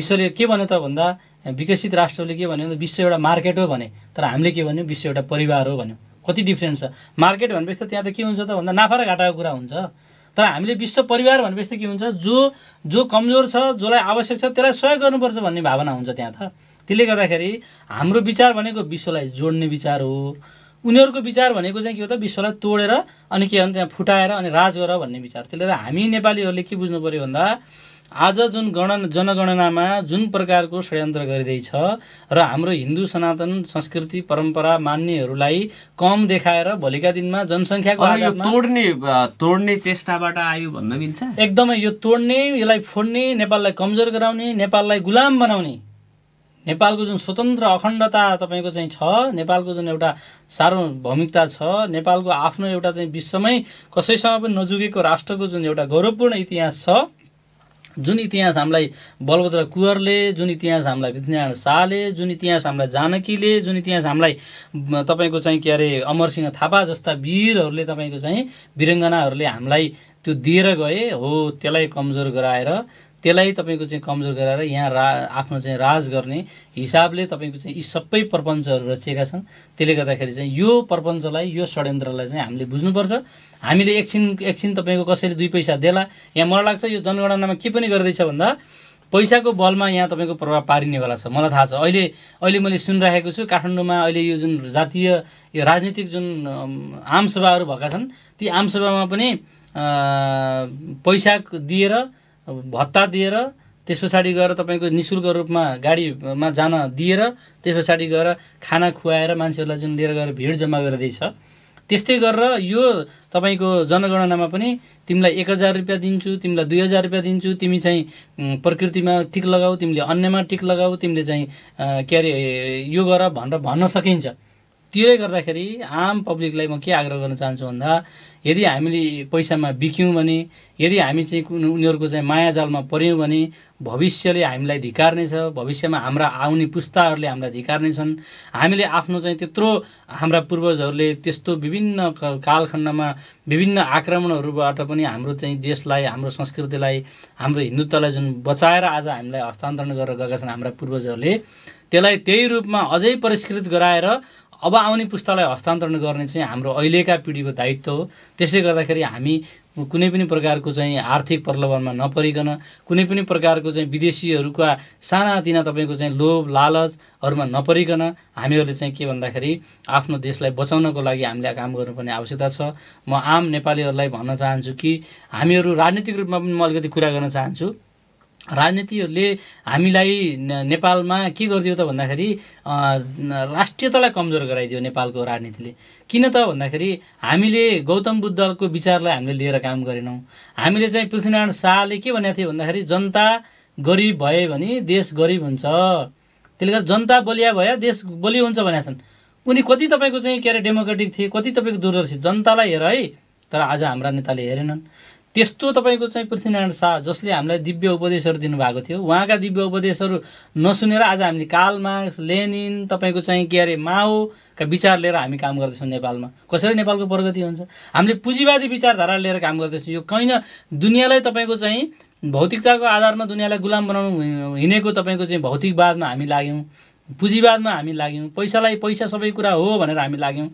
विश्वले के भन्यो त भन्दा विकसित राष्ट्रले के भन्यो भने विश्व एउटा मार्केट हो भने तर हामीले के भन्यौँ विश्व एउटा परिवार हो भन्यौँ कति डिफ्रेन्स छ मार्केट भनेपछि त त्यहाँ त के हुन्छ त भन्दा नाफा र घाटाको कुरा हुन्छ तर हामीले विश्व परिवार भनेपछि त के हुन्छ जो जो कमजोर छ जसलाई आवश्यक छ त्यसलाई सहयोग गर्नुपर्छ भन्ने भावना हुन्छ त्यहाँ त त्यसले गर्दाखेरि हाम्रो विचार भनेको विश्वलाई जोड्ने विचार हो उनीहरूको विचार भनेको चाहिँ के हो त विश्वलाई तोडेर अनि के भन्छ त्यहाँ फुटाएर अनि राज गर भन्ने विचार त्यसले गर्दा हामी नेपालीहरूले के बुझ्नु पऱ्यो भन्दा आज जुन गणना जनगणनामा जुन प्रकारको षड्यन्त्र गरिँदैछ र हाम्रो हिन्दू सनातन संस्कृति परम्परा मान्नेहरूलाई कम देखाएर भोलिका दिनमा जनसङ्ख्याको तोड्ने तोड्ने चेष्टाबाट आयो भन्न मिल्छ एकदमै यो तोड्ने यसलाई फोड्ने नेपाललाई कमजोर गराउने नेपाललाई गुलाम बनाउने नेपालको जुन स्वतन्त्र अखण्डता तपाईँको चाहिँ छ नेपालको जुन एउटा सार्वभौमिकता छ नेपालको आफ्नो एउटा चाहिँ विश्वमै कसैसँग पनि नजुगेको राष्ट्रको जुन एउटा गौरवपूर्ण इतिहास छ जुन इतिहास हामीलाई बलभद्र कुवरले जुन इतिहास हामीलाई पृथ्वीनारायण शाहले जुन इतिहास हामीलाई जानकीले जुन इतिहास हामीलाई तपाईँको चाहिँ के अरे अमरसिंह थापा जस्ता वीरहरूले तपाईँको चाहिँ वीरङ्गनाहरूले हामीलाई त्यो दिएर गए हो त्यसलाई कमजोर गराएर त्यसलाई तपाईँको चाहिँ कमजोर गराएर यहाँ रा आफ्नो चाहिँ राज गर्ने हिसाबले तपाईँको चाहिँ यी सबै प्रपञ्चहरू रचिएका छन् त्यसले गर्दाखेरि चाहिँ यो प्रपञ्चलाई यो षड्यन्त्रलाई चाहिँ हामीले बुझ्नुपर्छ हामीले एकछिन एकछिन तपाईँको कसैले दुई पैसा देला यहाँ मलाई लाग्छ यो जनगणनामा के पनि गर्दैछ भन्दा पैसाको बलमा यहाँ तपाईँको प्रभाव पारिनेवाला छ मलाई थाहा छ अहिले अहिले मैले सुनिराखेको छु काठमाडौँमा अहिले यो जुन जातीय यो राजनीतिक जुन आमसभाहरू भएका छन् ती आमसभामा पनि पैसा दिएर भत्ता दिएर त्यस पछाडि गएर तपाईँको नि शुल्क रूपमा गाडीमा जान दिएर त्यस पछाडि गएर खाना खुवाएर मान्छेहरूलाई जुन लिएर गएर भिड जम्मा गरिँदैछ त्यस्तै गरेर यो तपाईँको जनगणनामा पनि तिमीलाई एक हजार रुपियाँ दिन्छु तिमीलाई दुई हजार रुपियाँ दिन्छु तिमी चाहिँ प्रकृतिमा टिक लगाऊ तिमीले अन्यमा टिक लगाऊ तिमीले चाहिँ के अरे यो गर भनेर भन्न सकिन्छ त्यसले गर्दाखेरि आम पब्लिकलाई म के आग्रह गर्न चाहन्छु भन्दा यदि हामीले पैसामा बिक्यौँ भने यदि हामी चाहिँ उनीहरूको चाहिँ मायाजालमा पऱ्यौँ भने भविष्यले हामीलाई धिकार्नेछ भविष्यमा हाम्रा आउने पुस्ताहरूले हामीलाई धिकार्ने छन् हामीले आफ्नो चाहिँ त्यत्रो हाम्रा पूर्वजहरूले त्यस्तो विभिन्न कालखण्डमा विभिन्न आक्रमणहरूबाट पनि हाम्रो चाहिँ देशलाई हाम्रो संस्कृतिलाई हाम्रो हिन्दुत्वलाई जुन बचाएर आज हामीलाई हस्तान्तरण गरेर गएका छन् हाम्रा पूर्वजहरूले त्यसलाई त्यही रूपमा अझै परिष्कृत गराएर अब आउने पुस्तालाई हस्तान्तरण गर्ने चाहिँ हाम्रो अहिलेका पिँढीको दायित्व हो त्यसले गर्दाखेरि हामी कुनै पनि प्रकारको चाहिँ आर्थिक प्रलोभनमा नपरिकन कुनै पनि प्रकारको चाहिँ विदेशीहरूका सानातिना तपाईँको चाहिँ लोभ लालचहरूमा नपरिकन हामीहरूले चाहिँ के भन्दाखेरि आफ्नो देशलाई बचाउनको लागि हामीले काम गर्नुपर्ने आवश्यकता छ म आम नेपालीहरूलाई भन्न चाहन्छु कि हामीहरू राजनीतिक रूपमा पनि म अलिकति कुरा गर्न चाहन्छु राजनीतिहरूले हामीलाई नेपालमा के गरिदियो त भन्दाखेरि राष्ट्रियतालाई कमजोर गराइदियो नेपालको राजनीतिले किन त भन्दाखेरि हामीले गौतम बुद्धको विचारलाई हामीले लिएर काम गरेनौँ हामीले चाहिँ पृथ्वीनारायण शाहले के भनेको थियो भन्दाखेरि जनता गरिब भए भने देश गरिब हुन्छ त्यसले गर्दा जनता बलिया भयो देश बलियो हुन्छ भनेका छन् उनी कति तपाईँको चाहिँ के अरे डेमोक्रेटिक थिए कति तपाईँको दूरदर्शी जनतालाई हेर है तर आज हाम्रा नेताले हेरेनन् त्यस्तो तपाईँको चाहिँ पृथ्वीनारायण शाह जसले हामीलाई दिव्य उपदेशहरू दिनुभएको थियो उहाँका दिव्य उपदेशहरू नसुनेर आज हामीले काल मार्क्स लेनिन तपाईँको चाहिँ के अरे माओका विचार लिएर हामी काम गर्दैछौँ नेपालमा कसरी नेपालको प्रगति हुन्छ हामीले पुँजीवादी विचारधारा लिएर काम गर्दैछौँ यो कहीँ दुनियाँलाई तपाईँको चाहिँ भौतिकताको आधारमा दुनियाँलाई गुलाम बनाउनु हिँडेको तपाईँको चाहिँ भौतिकवादमा हामी लाग्यौँ पुँजीवादमा हामी लाग्यौँ पैसालाई पैसा सबै कुरा हो भनेर हामी लाग्यौँ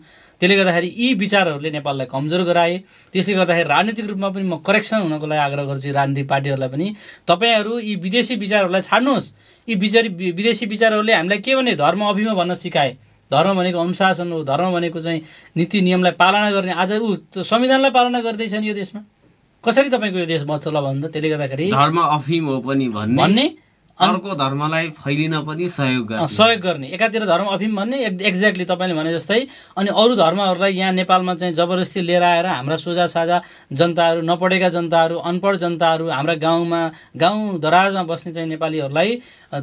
त्यसले गर्दाखेरि यी विचारहरूले नेपाललाई कमजोर गराए त्यसले गर्दाखेरि राजनीतिक रूपमा पनि म करेक्सन हुनको लागि आग्रह गर्छु राजनीतिक पार्टीहरूलाई पनि तपाईँहरू यी विदेशी विचारहरूलाई छाड्नुहोस् यी विचारी विदेशी विचारहरूले हामीलाई के भने धर्म अभिमा भन्न सिकाए धर्म भनेको अनुशासन हो धर्म भनेको चाहिँ नीति नियमलाई पालना गर्ने आज ऊ संविधानलाई पालना गर्दैछन् यो देशमा कसरी तपाईँको यो देश बच्छ ल भन्दा त्यसले गर्दाखेरि धर्म अफिम हो पनि भन्ने अर्को धर्मलाई फैलिन पनि सहयोग गर्ने सहयोग गर्ने एकातिर धर्म अफिम भन्ने एक्ज्याक्टली तपाईँले भने जस्तै अनि अरू धर्महरूलाई यहाँ नेपालमा चाहिँ जबरजस्ती लिएर आएर हाम्रा सोझा साझा जनताहरू नपढेका जनताहरू अनपढ जनताहरू हाम्रा गाउँमा गाउँ दराजमा बस्ने चाहिँ नेपालीहरूलाई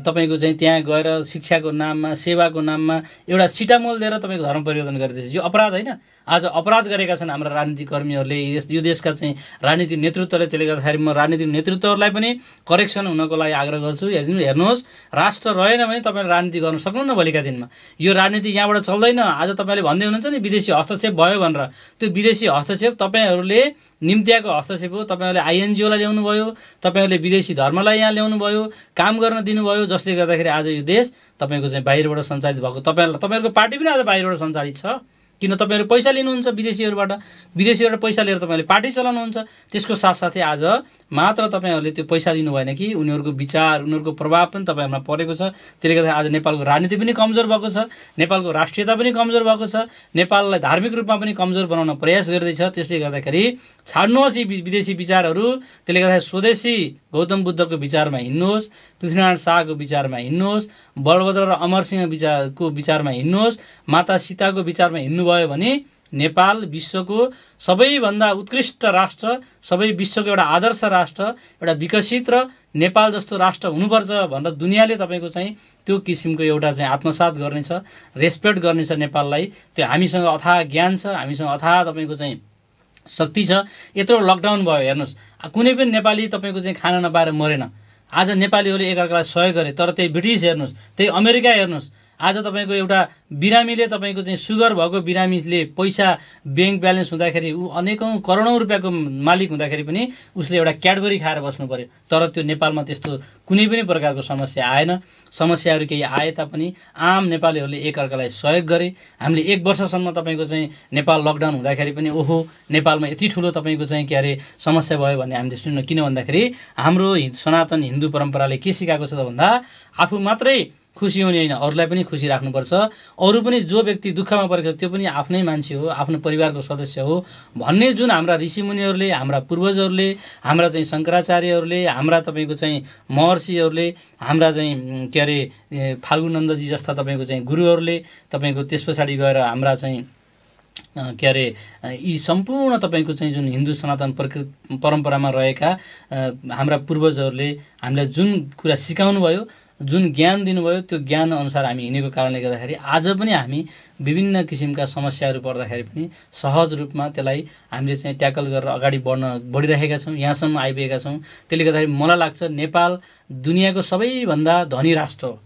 तपाईँको चाहिँ त्यहाँ गएर शिक्षाको नाममा सेवाको नाममा एउटा सिटामोल दिएर तपाईँको धर्म परिवर्तन गरिदिएछ यो अपराध होइन आज अपराध गरेका छन् हाम्रा राजनीतिकर्मीहरूले यस यो देशका चाहिँ राजनीतिक नेतृत्वले त्यसले गर्दाखेरि म राजनीतिक नेतृत्वहरूलाई पनि करेक्सन हुनको लागि आग्रह गर्छु हेर्नुहोस् राष्ट्र रहेन भने तपाईँले राजनीति गर्न सक्नु भोलिका दिनमा यो राजनीति यहाँबाट चल्दैन आज तपाईँले भन्दै हुनुहुन्छ नि विदेशी हस्तक्षेप भयो भनेर त्यो विदेशी हस्तक्षेप तपाईँहरूले निम्त्याको हस्तक्षेप हो तपाईँहरूले आइएनजिओलाई ल्याउनुभयो तपाईँहरूले विदेशी धर्मलाई यहाँ ल्याउनुभयो काम गर्न दिनुभयो जसले गर्दाखेरि आज यो देश तपाईँको चाहिँ बाहिरबाट सञ्चालित भएको तपाईँहरूलाई तपाईँहरूको पार्टी पनि आज बाहिरबाट सञ्चालित छ किन तपाईँहरू पैसा लिनुहुन्छ विदेशीहरूबाट विदेशीबाट पैसा लिएर तपाईँहरूले पार्टी चलाउनुहुन्छ त्यसको साथसाथै आज मात्र तपाईँहरूले त्यो पैसा दिनु भएन कि उनीहरूको विचार उनीहरूको प्रभाव पनि तपाईँहरूमा परेको छ त्यसले गर्दा आज नेपालको राजनीति पनि कमजोर भएको छ नेपालको राष्ट्रियता पनि कमजोर भएको छ नेपाललाई धार्मिक रूपमा पनि कमजोर बनाउन प्रयास गर्दैछ त्यसले गर्दाखेरि छाड्नुहोस् यी विदेशी विचारहरू त्यसले गर्दाखेरि स्वदेशी गौतम बुद्धको विचारमा हिँड्नुहोस् पृथ्वीनारायण शाहको विचारमा हिँड्नुहोस् बलभद्र र अमरसिंह विचारको विचारमा हिँड्नुहोस् माता सीताको विचारमा हिँड्नुभयो भने नेपाल विश्वको सबैभन्दा उत्कृष्ट राष्ट्र सबै विश्वको एउटा आदर्श राष्ट्र एउटा विकसित र नेपाल जस्तो राष्ट्र हुनुपर्छ भनेर दुनियाँले तपाईँको चाहिँ त्यो किसिमको एउटा चाहिँ आत्मसात गर्नेछ रेस्पेक्ट गर्नेछ नेपाललाई त्यो हामीसँग अथाह ज्ञान छ हामीसँग अथाह तपाईँको चाहिँ शक्ति छ यत्रो लकडाउन भयो हेर्नुहोस् कुनै पनि नेपाली तपाईँको चाहिँ खाना नपाएर मरेन आज नेपालीहरूले एकअर्कालाई सहयोग गरे तर त्यही ब्रिटिस हेर्नुहोस् त्यही अमेरिका हेर्नुहोस् आज तपाईँको एउटा बिरामीले तपाईँको चाहिँ सुगर भएको बिरामीले पैसा ब्याङ्क ब्यालेन्स हुँदाखेरि ऊ अनेकौँ करोडौँ रुपियाँको मालिक हुँदाखेरि पनि उसले एउटा क्याडबरी खाएर बस्नु पऱ्यो तर त्यो नेपालमा त्यस्तो कुनै पनि प्रकारको समस्या आएन समस्याहरू केही आए तापनि आम नेपालीहरूले एकअर्कालाई सहयोग गरे हामीले एक वर्षसम्म तपाईँको चाहिँ नेपाल लकडाउन हुँदाखेरि पनि ओहो नेपालमा यति ठुलो तपाईँको चाहिँ के अरे समस्या भयो भन्ने हामीले सुन्न किन भन्दाखेरि हाम्रो सनातन हिन्दू परम्पराले के सिकाएको छ त भन्दा आफू मात्रै खुसी हुने होइन अरूलाई पनि खुसी राख्नुपर्छ अरू पनि जो व्यक्ति दुःखमा परेको छ त्यो पनि आफ्नै मान्छे हो आफ्नो परिवारको सदस्य हो भन्ने जुन हाम्रा ऋषिमुनिहरूले हाम्रा पूर्वजहरूले हाम्रा चाहिँ शङ्कराचार्यहरूले हाम्रा तपाईँको चाहिँ महर्षिहरूले हाम्रा चाहिँ के अरे फाल्गुनन्दजी जस्ता तपाईँको चाहिँ गुरुहरूले तपाईँको त्यस पछाडि गएर हाम्रा चाहिँ के अरे यी सम्पूर्ण तपाईँको चाहिँ जुन हिन्दू सनातन प्रकृति परम्परामा रहेका हाम्रा पूर्वजहरूले हामीलाई जुन कुरा सिकाउनु भयो जुन ज्ञान दिनुभयो त्यो ज्ञान अनुसार हामी हिँडेको कारणले गर्दाखेरि आज पनि हामी विभिन्न किसिमका समस्याहरू पर्दाखेरि पनि सहज रूपमा त्यसलाई हामीले चाहिँ ट्याकल गरेर अगाडि बढ्न बढिरहेका छौँ यहाँसम्म आइपुगेका छौँ त्यसले गर्दाखेरि मलाई लाग्छ नेपाल दुनियाँको सबैभन्दा धनी राष्ट्र हो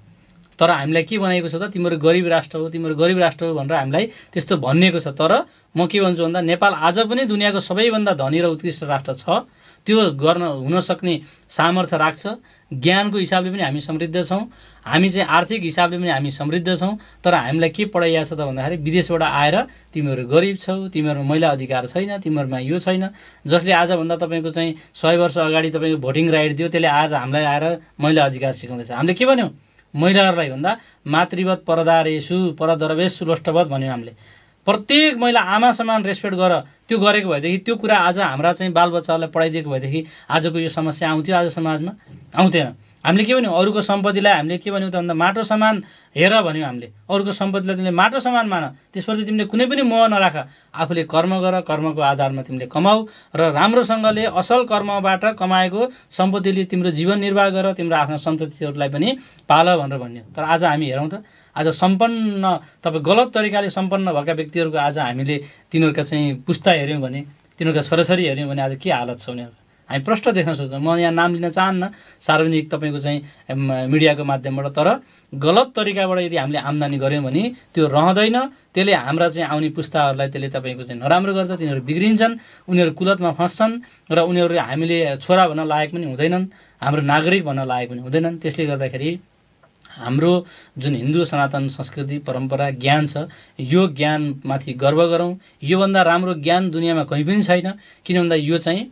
तर हामीलाई के बनाएको छ त तिम्रो गरिब राष्ट्र हो तिम्रो गरिब राष्ट्र हो भनेर हामीलाई त्यस्तो भनिएको छ तर म के भन्छु भन्दा नेपाल आज पनि दुनियाँको सबैभन्दा धनी र उत्कृष्ट राष्ट्र छ त्यो गर्न हुनसक्ने सामर्थ्य राख्छ ज्ञानको हिसाबले पनि हामी समृद्ध छौँ हामी चाहिँ आर्थिक हिसाबले पनि हामी समृद्ध छौँ तर हामीलाई के पढाइएको छ त भन्दाखेरि विदेशबाट आएर तिमीहरू गरिब छौ तिमीहरूमा महिला अधिकार छैन तिमीहरूमा यो छैन जसले आजभन्दा तपाईँको चाहिँ सय वर्ष अगाडि तपाईँको भोटिङ राइट दियो त्यसले आज हामीलाई आएर महिला अधिकार सिकाउँदैछ हामीले के भन्यौँ महिलाहरूलाई भन्दा मातृवत परदारेसु परदरवेश सुलष्टवत भन्यौँ हामीले प्रत्येक महिला आमा समान रेस्पेक्ट गर त्यो गरेको भएदेखि त्यो कुरा आज हाम्रा चाहिँ बालबच्चाहरूलाई पढाइदिएको भएदेखि आजको यो समस्या आउँथ्यो आज समाजमा आउँथेन हामीले के भन्यौँ अरूको सम्पत्तिलाई हामीले के भन्यौँ त भन्दा माटो समान हेर भन्यौँ हामीले अरूको सम्पत्तिलाई तिमीले माटो समान मान त्यसपछि तिमीले कुनै पनि मोह नराख आफूले कर्म गर कर्मको आधारमा तिमीले कमाऊ र राम्रोसँगले असल कर्मबाट कमाएको सम्पत्तिले तिम्रो जीवन निर्वाह गर तिम्रो आफ्नो सन्ततिहरूलाई पनि पाल भनेर भन्यो तर आज हामी हेरौँ त आज सम्पन्न तपाईँ गलत तरिकाले सम्पन्न भएका व्यक्तिहरूको आज हामीले तिनीहरूका चाहिँ पुस्ता हेऱ्यौँ भने तिनीहरूका छोराछोरी हेऱ्यौँ भने आज के हालत छ उनीहरू हामी प्रष्ट देख्न सक्छौँ म यहाँ नाम लिन चाहन्न सार्वजनिक तपाईँको चाहिँ मिडियाको माध्यमबाट तर गलत तरिकाबाट यदि हामीले आम्दानी गऱ्यौँ भने त्यो रहँदैन त्यसले हाम्रा चाहिँ आउने पुस्ताहरूलाई त्यसले तपाईँको चाहिँ नराम्रो गर्छ तिनीहरू बिग्रिन्छन् उनीहरू कुलतमा फस्छन् र उनीहरू हामीले छोरा भन्न लायक पनि हुँदैनन् हाम्रो नागरिक भन्न लायक पनि हुँदैनन् त्यसले गर्दाखेरि हाम्रो जुन हिन्दू सनातन संस्कृति परम्परा ज्ञान छ यो ज्ञानमाथि गर्व गरौँ योभन्दा राम्रो ज्ञान दुनियाँमा कहीँ पनि छैन किन भन्दा यो चाहिँ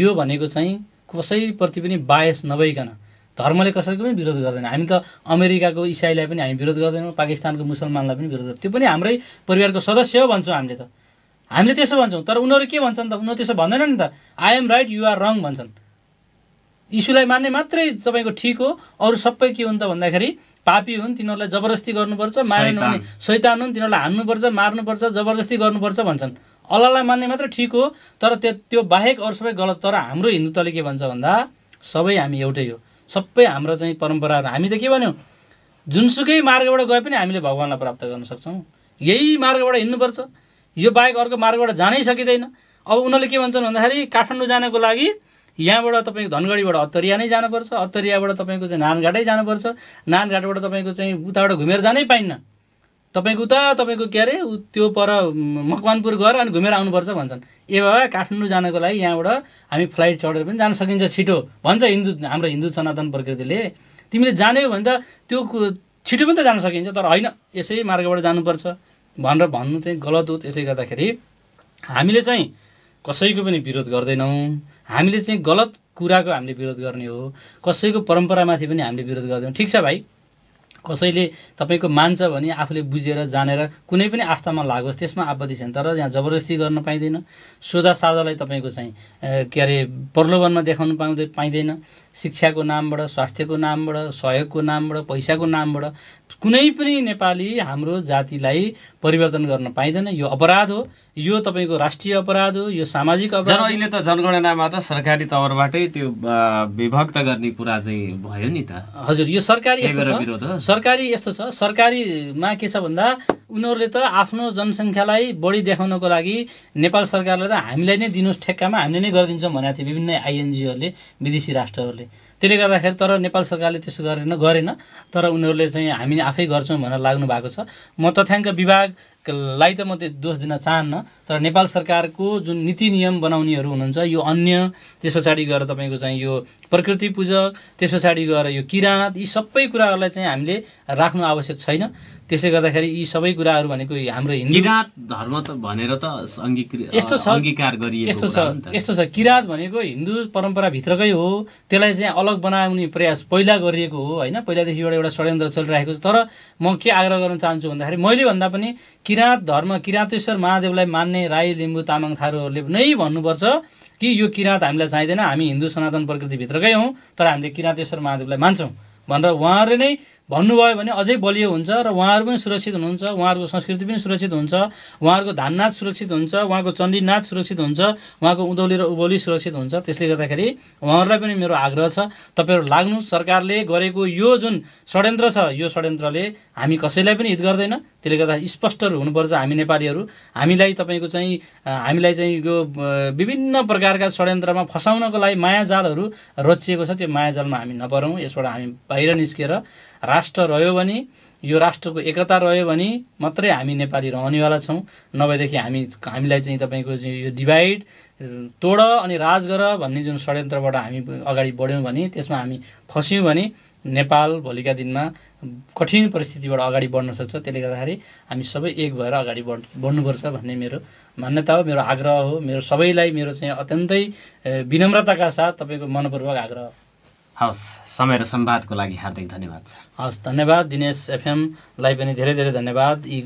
यो भनेको चाहिँ कसैप्रति पनि बायस नभइकन धर्मले कसैको पनि विरोध गर्दैन हामी त अमेरिकाको इसाईलाई पनि हामी विरोध गर्दैनौँ पाकिस्तानको मुसलमानलाई पनि विरोध त्यो पनि हाम्रै परिवारको सदस्य हो भन्छौँ हामीले त हामीले त्यसो भन्छौँ तर उनीहरू के भन्छन् त उनीहरू त्यसो भन्दैनन् नि त I am right you are wrong भन्छन् यीशुलाई मान्ने मात्रै तपाईँको ठिक हो अरू सबै के हुन् त भन्दाखेरि पापी हुन् तिनीहरूलाई जबरजस्ती गर्नुपर्छ मारेन हुन् सैतान हुन् तिनीहरूलाई हान्नुपर्छ मार्नुपर्छ जबरजस्ती गर्नुपर्छ भन्छन् अल्लाहलाई मान्ने मात्रै ठिक हो तर त्यो त्यो बाहेक अरू सबै गलत तर हाम्रो हिन्दुत्वले के भन्छ भन्दा सबै हामी एउटै हो सबै हाम्रो चाहिँ परम्पराहरू हामी त के भन्यौँ जुनसुकै मार्गबाट गए पनि हामीले भगवान्लाई प्राप्त गर्न सक्छौँ यही मार्गबाट हिँड्नुपर्छ यो बाहेक अर्को मार्गबाट जानै सकिँदैन अब उनीहरूले के भन्छन् भन्दाखेरि काठमाडौँ जानको लागि यहाँबाट तपाईँको धनगढीबाट अत्तरिया नै जानुपर्छ अत्तरियाबाट तपाईँको चाहिँ नानघाटै जानुपर्छ नानघाटबाट तपाईँको चाहिँ उताबाट घुमेर जानै पाइन्न तपाईँको उता तपाईँको के अरे त्यो पर मकवानपुर गएर अनि घुमेर आउनुपर्छ भन्छन् ए बाबा काठमाडौँ जानको लागि यहाँबाट हामी फ्लाइट चढेर पनि जान सकिन्छ छिटो भन्छ हिन्दू हाम्रो हिन्दू सनातन प्रकृतिले तिमीले जाने हो भने त त्यो छिटो पनि त जान सकिन्छ तर होइन यसै मार्गबाट जानुपर्छ भनेर भन्नु चाहिँ गलत हो त्यसले गर्दाखेरि हामीले चाहिँ कसैको पनि विरोध गर्दैनौँ हामीले चाहिँ गलत कुराको हामीले विरोध गर्ने हो कसैको परम्परामाथि पनि हामीले विरोध गर्दैनौँ ठिक छ भाइ कसैले तपाईँको मान्छ भने आफूले बुझेर जानेर कुनै पनि आस्थामा लागोस् त्यसमा आपत्ति छैन तर यहाँ जबरजस्ती गर्न पाइँदैन सोझा साझालाई तपाईँको चाहिँ के अरे प्रलोभनमा देखाउनु पाउँदै पाइँदैन शिक्षाको नामबाट स्वास्थ्यको नामबाट सहयोगको नामबाट पैसाको नामबाट कुनै पनि नेपाली हाम्रो जातिलाई परिवर्तन गर्न पाइँदैन यो अपराध हो यो तपाईँको राष्ट्रिय अपराध हो यो सामाजिक अपराध अहिले त जनगणनामा त सरकारी तवरबाटै त्यो विभक्त गर्ने कुरा चाहिँ भयो नि त हजुर यो सरकारी यस्तो सरकारी यस्तो छ सरकारीमा के छ भन्दा उनीहरूले त आफ्नो जनसङ्ख्यालाई बढी देखाउनको लागि नेपाल सरकारले त हामीलाई नै दिनुहोस् ठेक्कामा हामीले नै गरिदिन्छौँ भनेको थियो विभिन्न आइएनजिओहरूले विदेशी राष्ट्रहरूले त्यसले गर्दाखेरि तर नेपाल सरकारले त्यसो गरेन गरेन तर उनीहरूले चाहिँ हामी आफै गर्छौँ भनेर लाग्नु भएको छ म तथ्याङ्क विभाग लाई त म त्यो दोष दिन चाहन्न तर नेपाल सरकारको जुन नीति नियम बनाउनेहरू हुनुहुन्छ यो अन्य त्यस पछाडि गएर तपाईँको चाहिँ यो प्रकृति पूजक त्यस पछाडि गएर यो किराँत यी सबै कुराहरूलाई चाहिँ हामीले राख्नु आवश्यक छैन त्यसले गर्दाखेरि यी सबै कुराहरू भनेको हाम्रो किराँत धर्म त भनेर त यस्तो छ अङ्गीकार गरियो यस्तो छ यस्तो छ किराँत भनेको हिन्दू परम्पराभित्रकै हो त्यसलाई चाहिँ अलग बनाउने प्रयास पहिला गरिएको हो होइन पहिलादेखि एउटा एउटा षड्यन्त्र चलिरहेको छ तर म के आग्रह गर्न चाहन्छु भन्दाखेरि मैले भन्दा पनि किराँत धर्म किराँतेश्वर महादेवलाई मान्ने राई लिम्बू तामाङ थारूहरूले नै भन्नुपर्छ कि यो किराँत हामीलाई चाहिँदैन हामी हिन्दू सनातन प्रकृतिभित्रकै हौँ तर हामीले किराँतेश्वर महादेवलाई मान्छौँ भनेर उहाँहरूले नै भन्नुभयो भने अझै बलियो हुन्छ र उहाँहरू पनि सुरक्षित हुनुहुन्छ उहाँहरूको संस्कृति पनि सुरक्षित हुन्छ उहाँहरूको धाननाथ सुरक्षित हुन्छ उहाँको चण्डीनाथ सुरक्षित हुन्छ उहाँको उँधौली र उभौली सुरक्षित हुन्छ त्यसले गर्दाखेरि उहाँहरूलाई पनि मेरो आग्रह छ तपाईँहरू लाग्नु सरकारले गरेको यो जुन षड्यन्त्र छ यो षड्यन्त्रले हामी कसैलाई पनि हित गर्दैन त्यसले गर्दा स्पष्टहरू हुनुपर्छ हामी नेपालीहरू हामीलाई तपाईँको चाहिँ हामीलाई चाहिँ यो विभिन्न प्रकारका षड्यन्त्रमा फसाउनको लागि मायाजालहरू रचिएको छ त्यो मायाजालमा हामी नपरौँ यसबाट हामी बाहिर निस्केर राष्ट्र रह्यो भने यो राष्ट्रको एकता रह्यो भने मात्रै हामी नेपाली रहनेवाला छौँ नभएदेखि हामी हामीलाई चाहिँ तपाईँको यो डिभाइड तोड अनि राज गर भन्ने जुन षड्यन्त्रबाट हामी अगाडि बढ्यौँ भने त्यसमा हामी फस्यौँ भने नेपाल भोलिका दिनमा कठिन परिस्थितिबाट अगाडि बढ्न सक्छ त्यसले गर्दाखेरि हामी सबै एक भएर अगाडि बढ बढ्नुपर्छ भन्ने मेरो मान्यता हो मेरो आग्रह हो मेरो सबैलाई मेरो चाहिँ अत्यन्तै विनम्रताका साथ तपाईँको मनपूर्वक आग्रह हो हवस् समय र सम्वादको लागि हार्दिक धन्यवाद छ हवस् धन्यवाद दिनेश एफएमलाई पनि धेरै धेरै धन्यवाद यी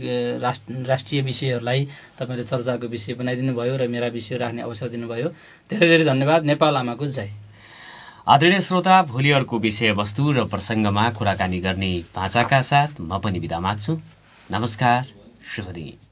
राष्ट्र राष्ट्रिय विषयहरूलाई तपाईँले चर्चाको विषय बनाइदिनु भयो र मेरा विषय राख्ने अवसर दिनुभयो धेरै धेरै धन्यवाद नेपाल आमाको जय आदरणीय श्रोता भोलि अर्को विषयवस्तु र प्रसङ्गमा कुराकानी गर्ने भाषाका साथ म पनि बिदा माग्छु नमस्कार शुभ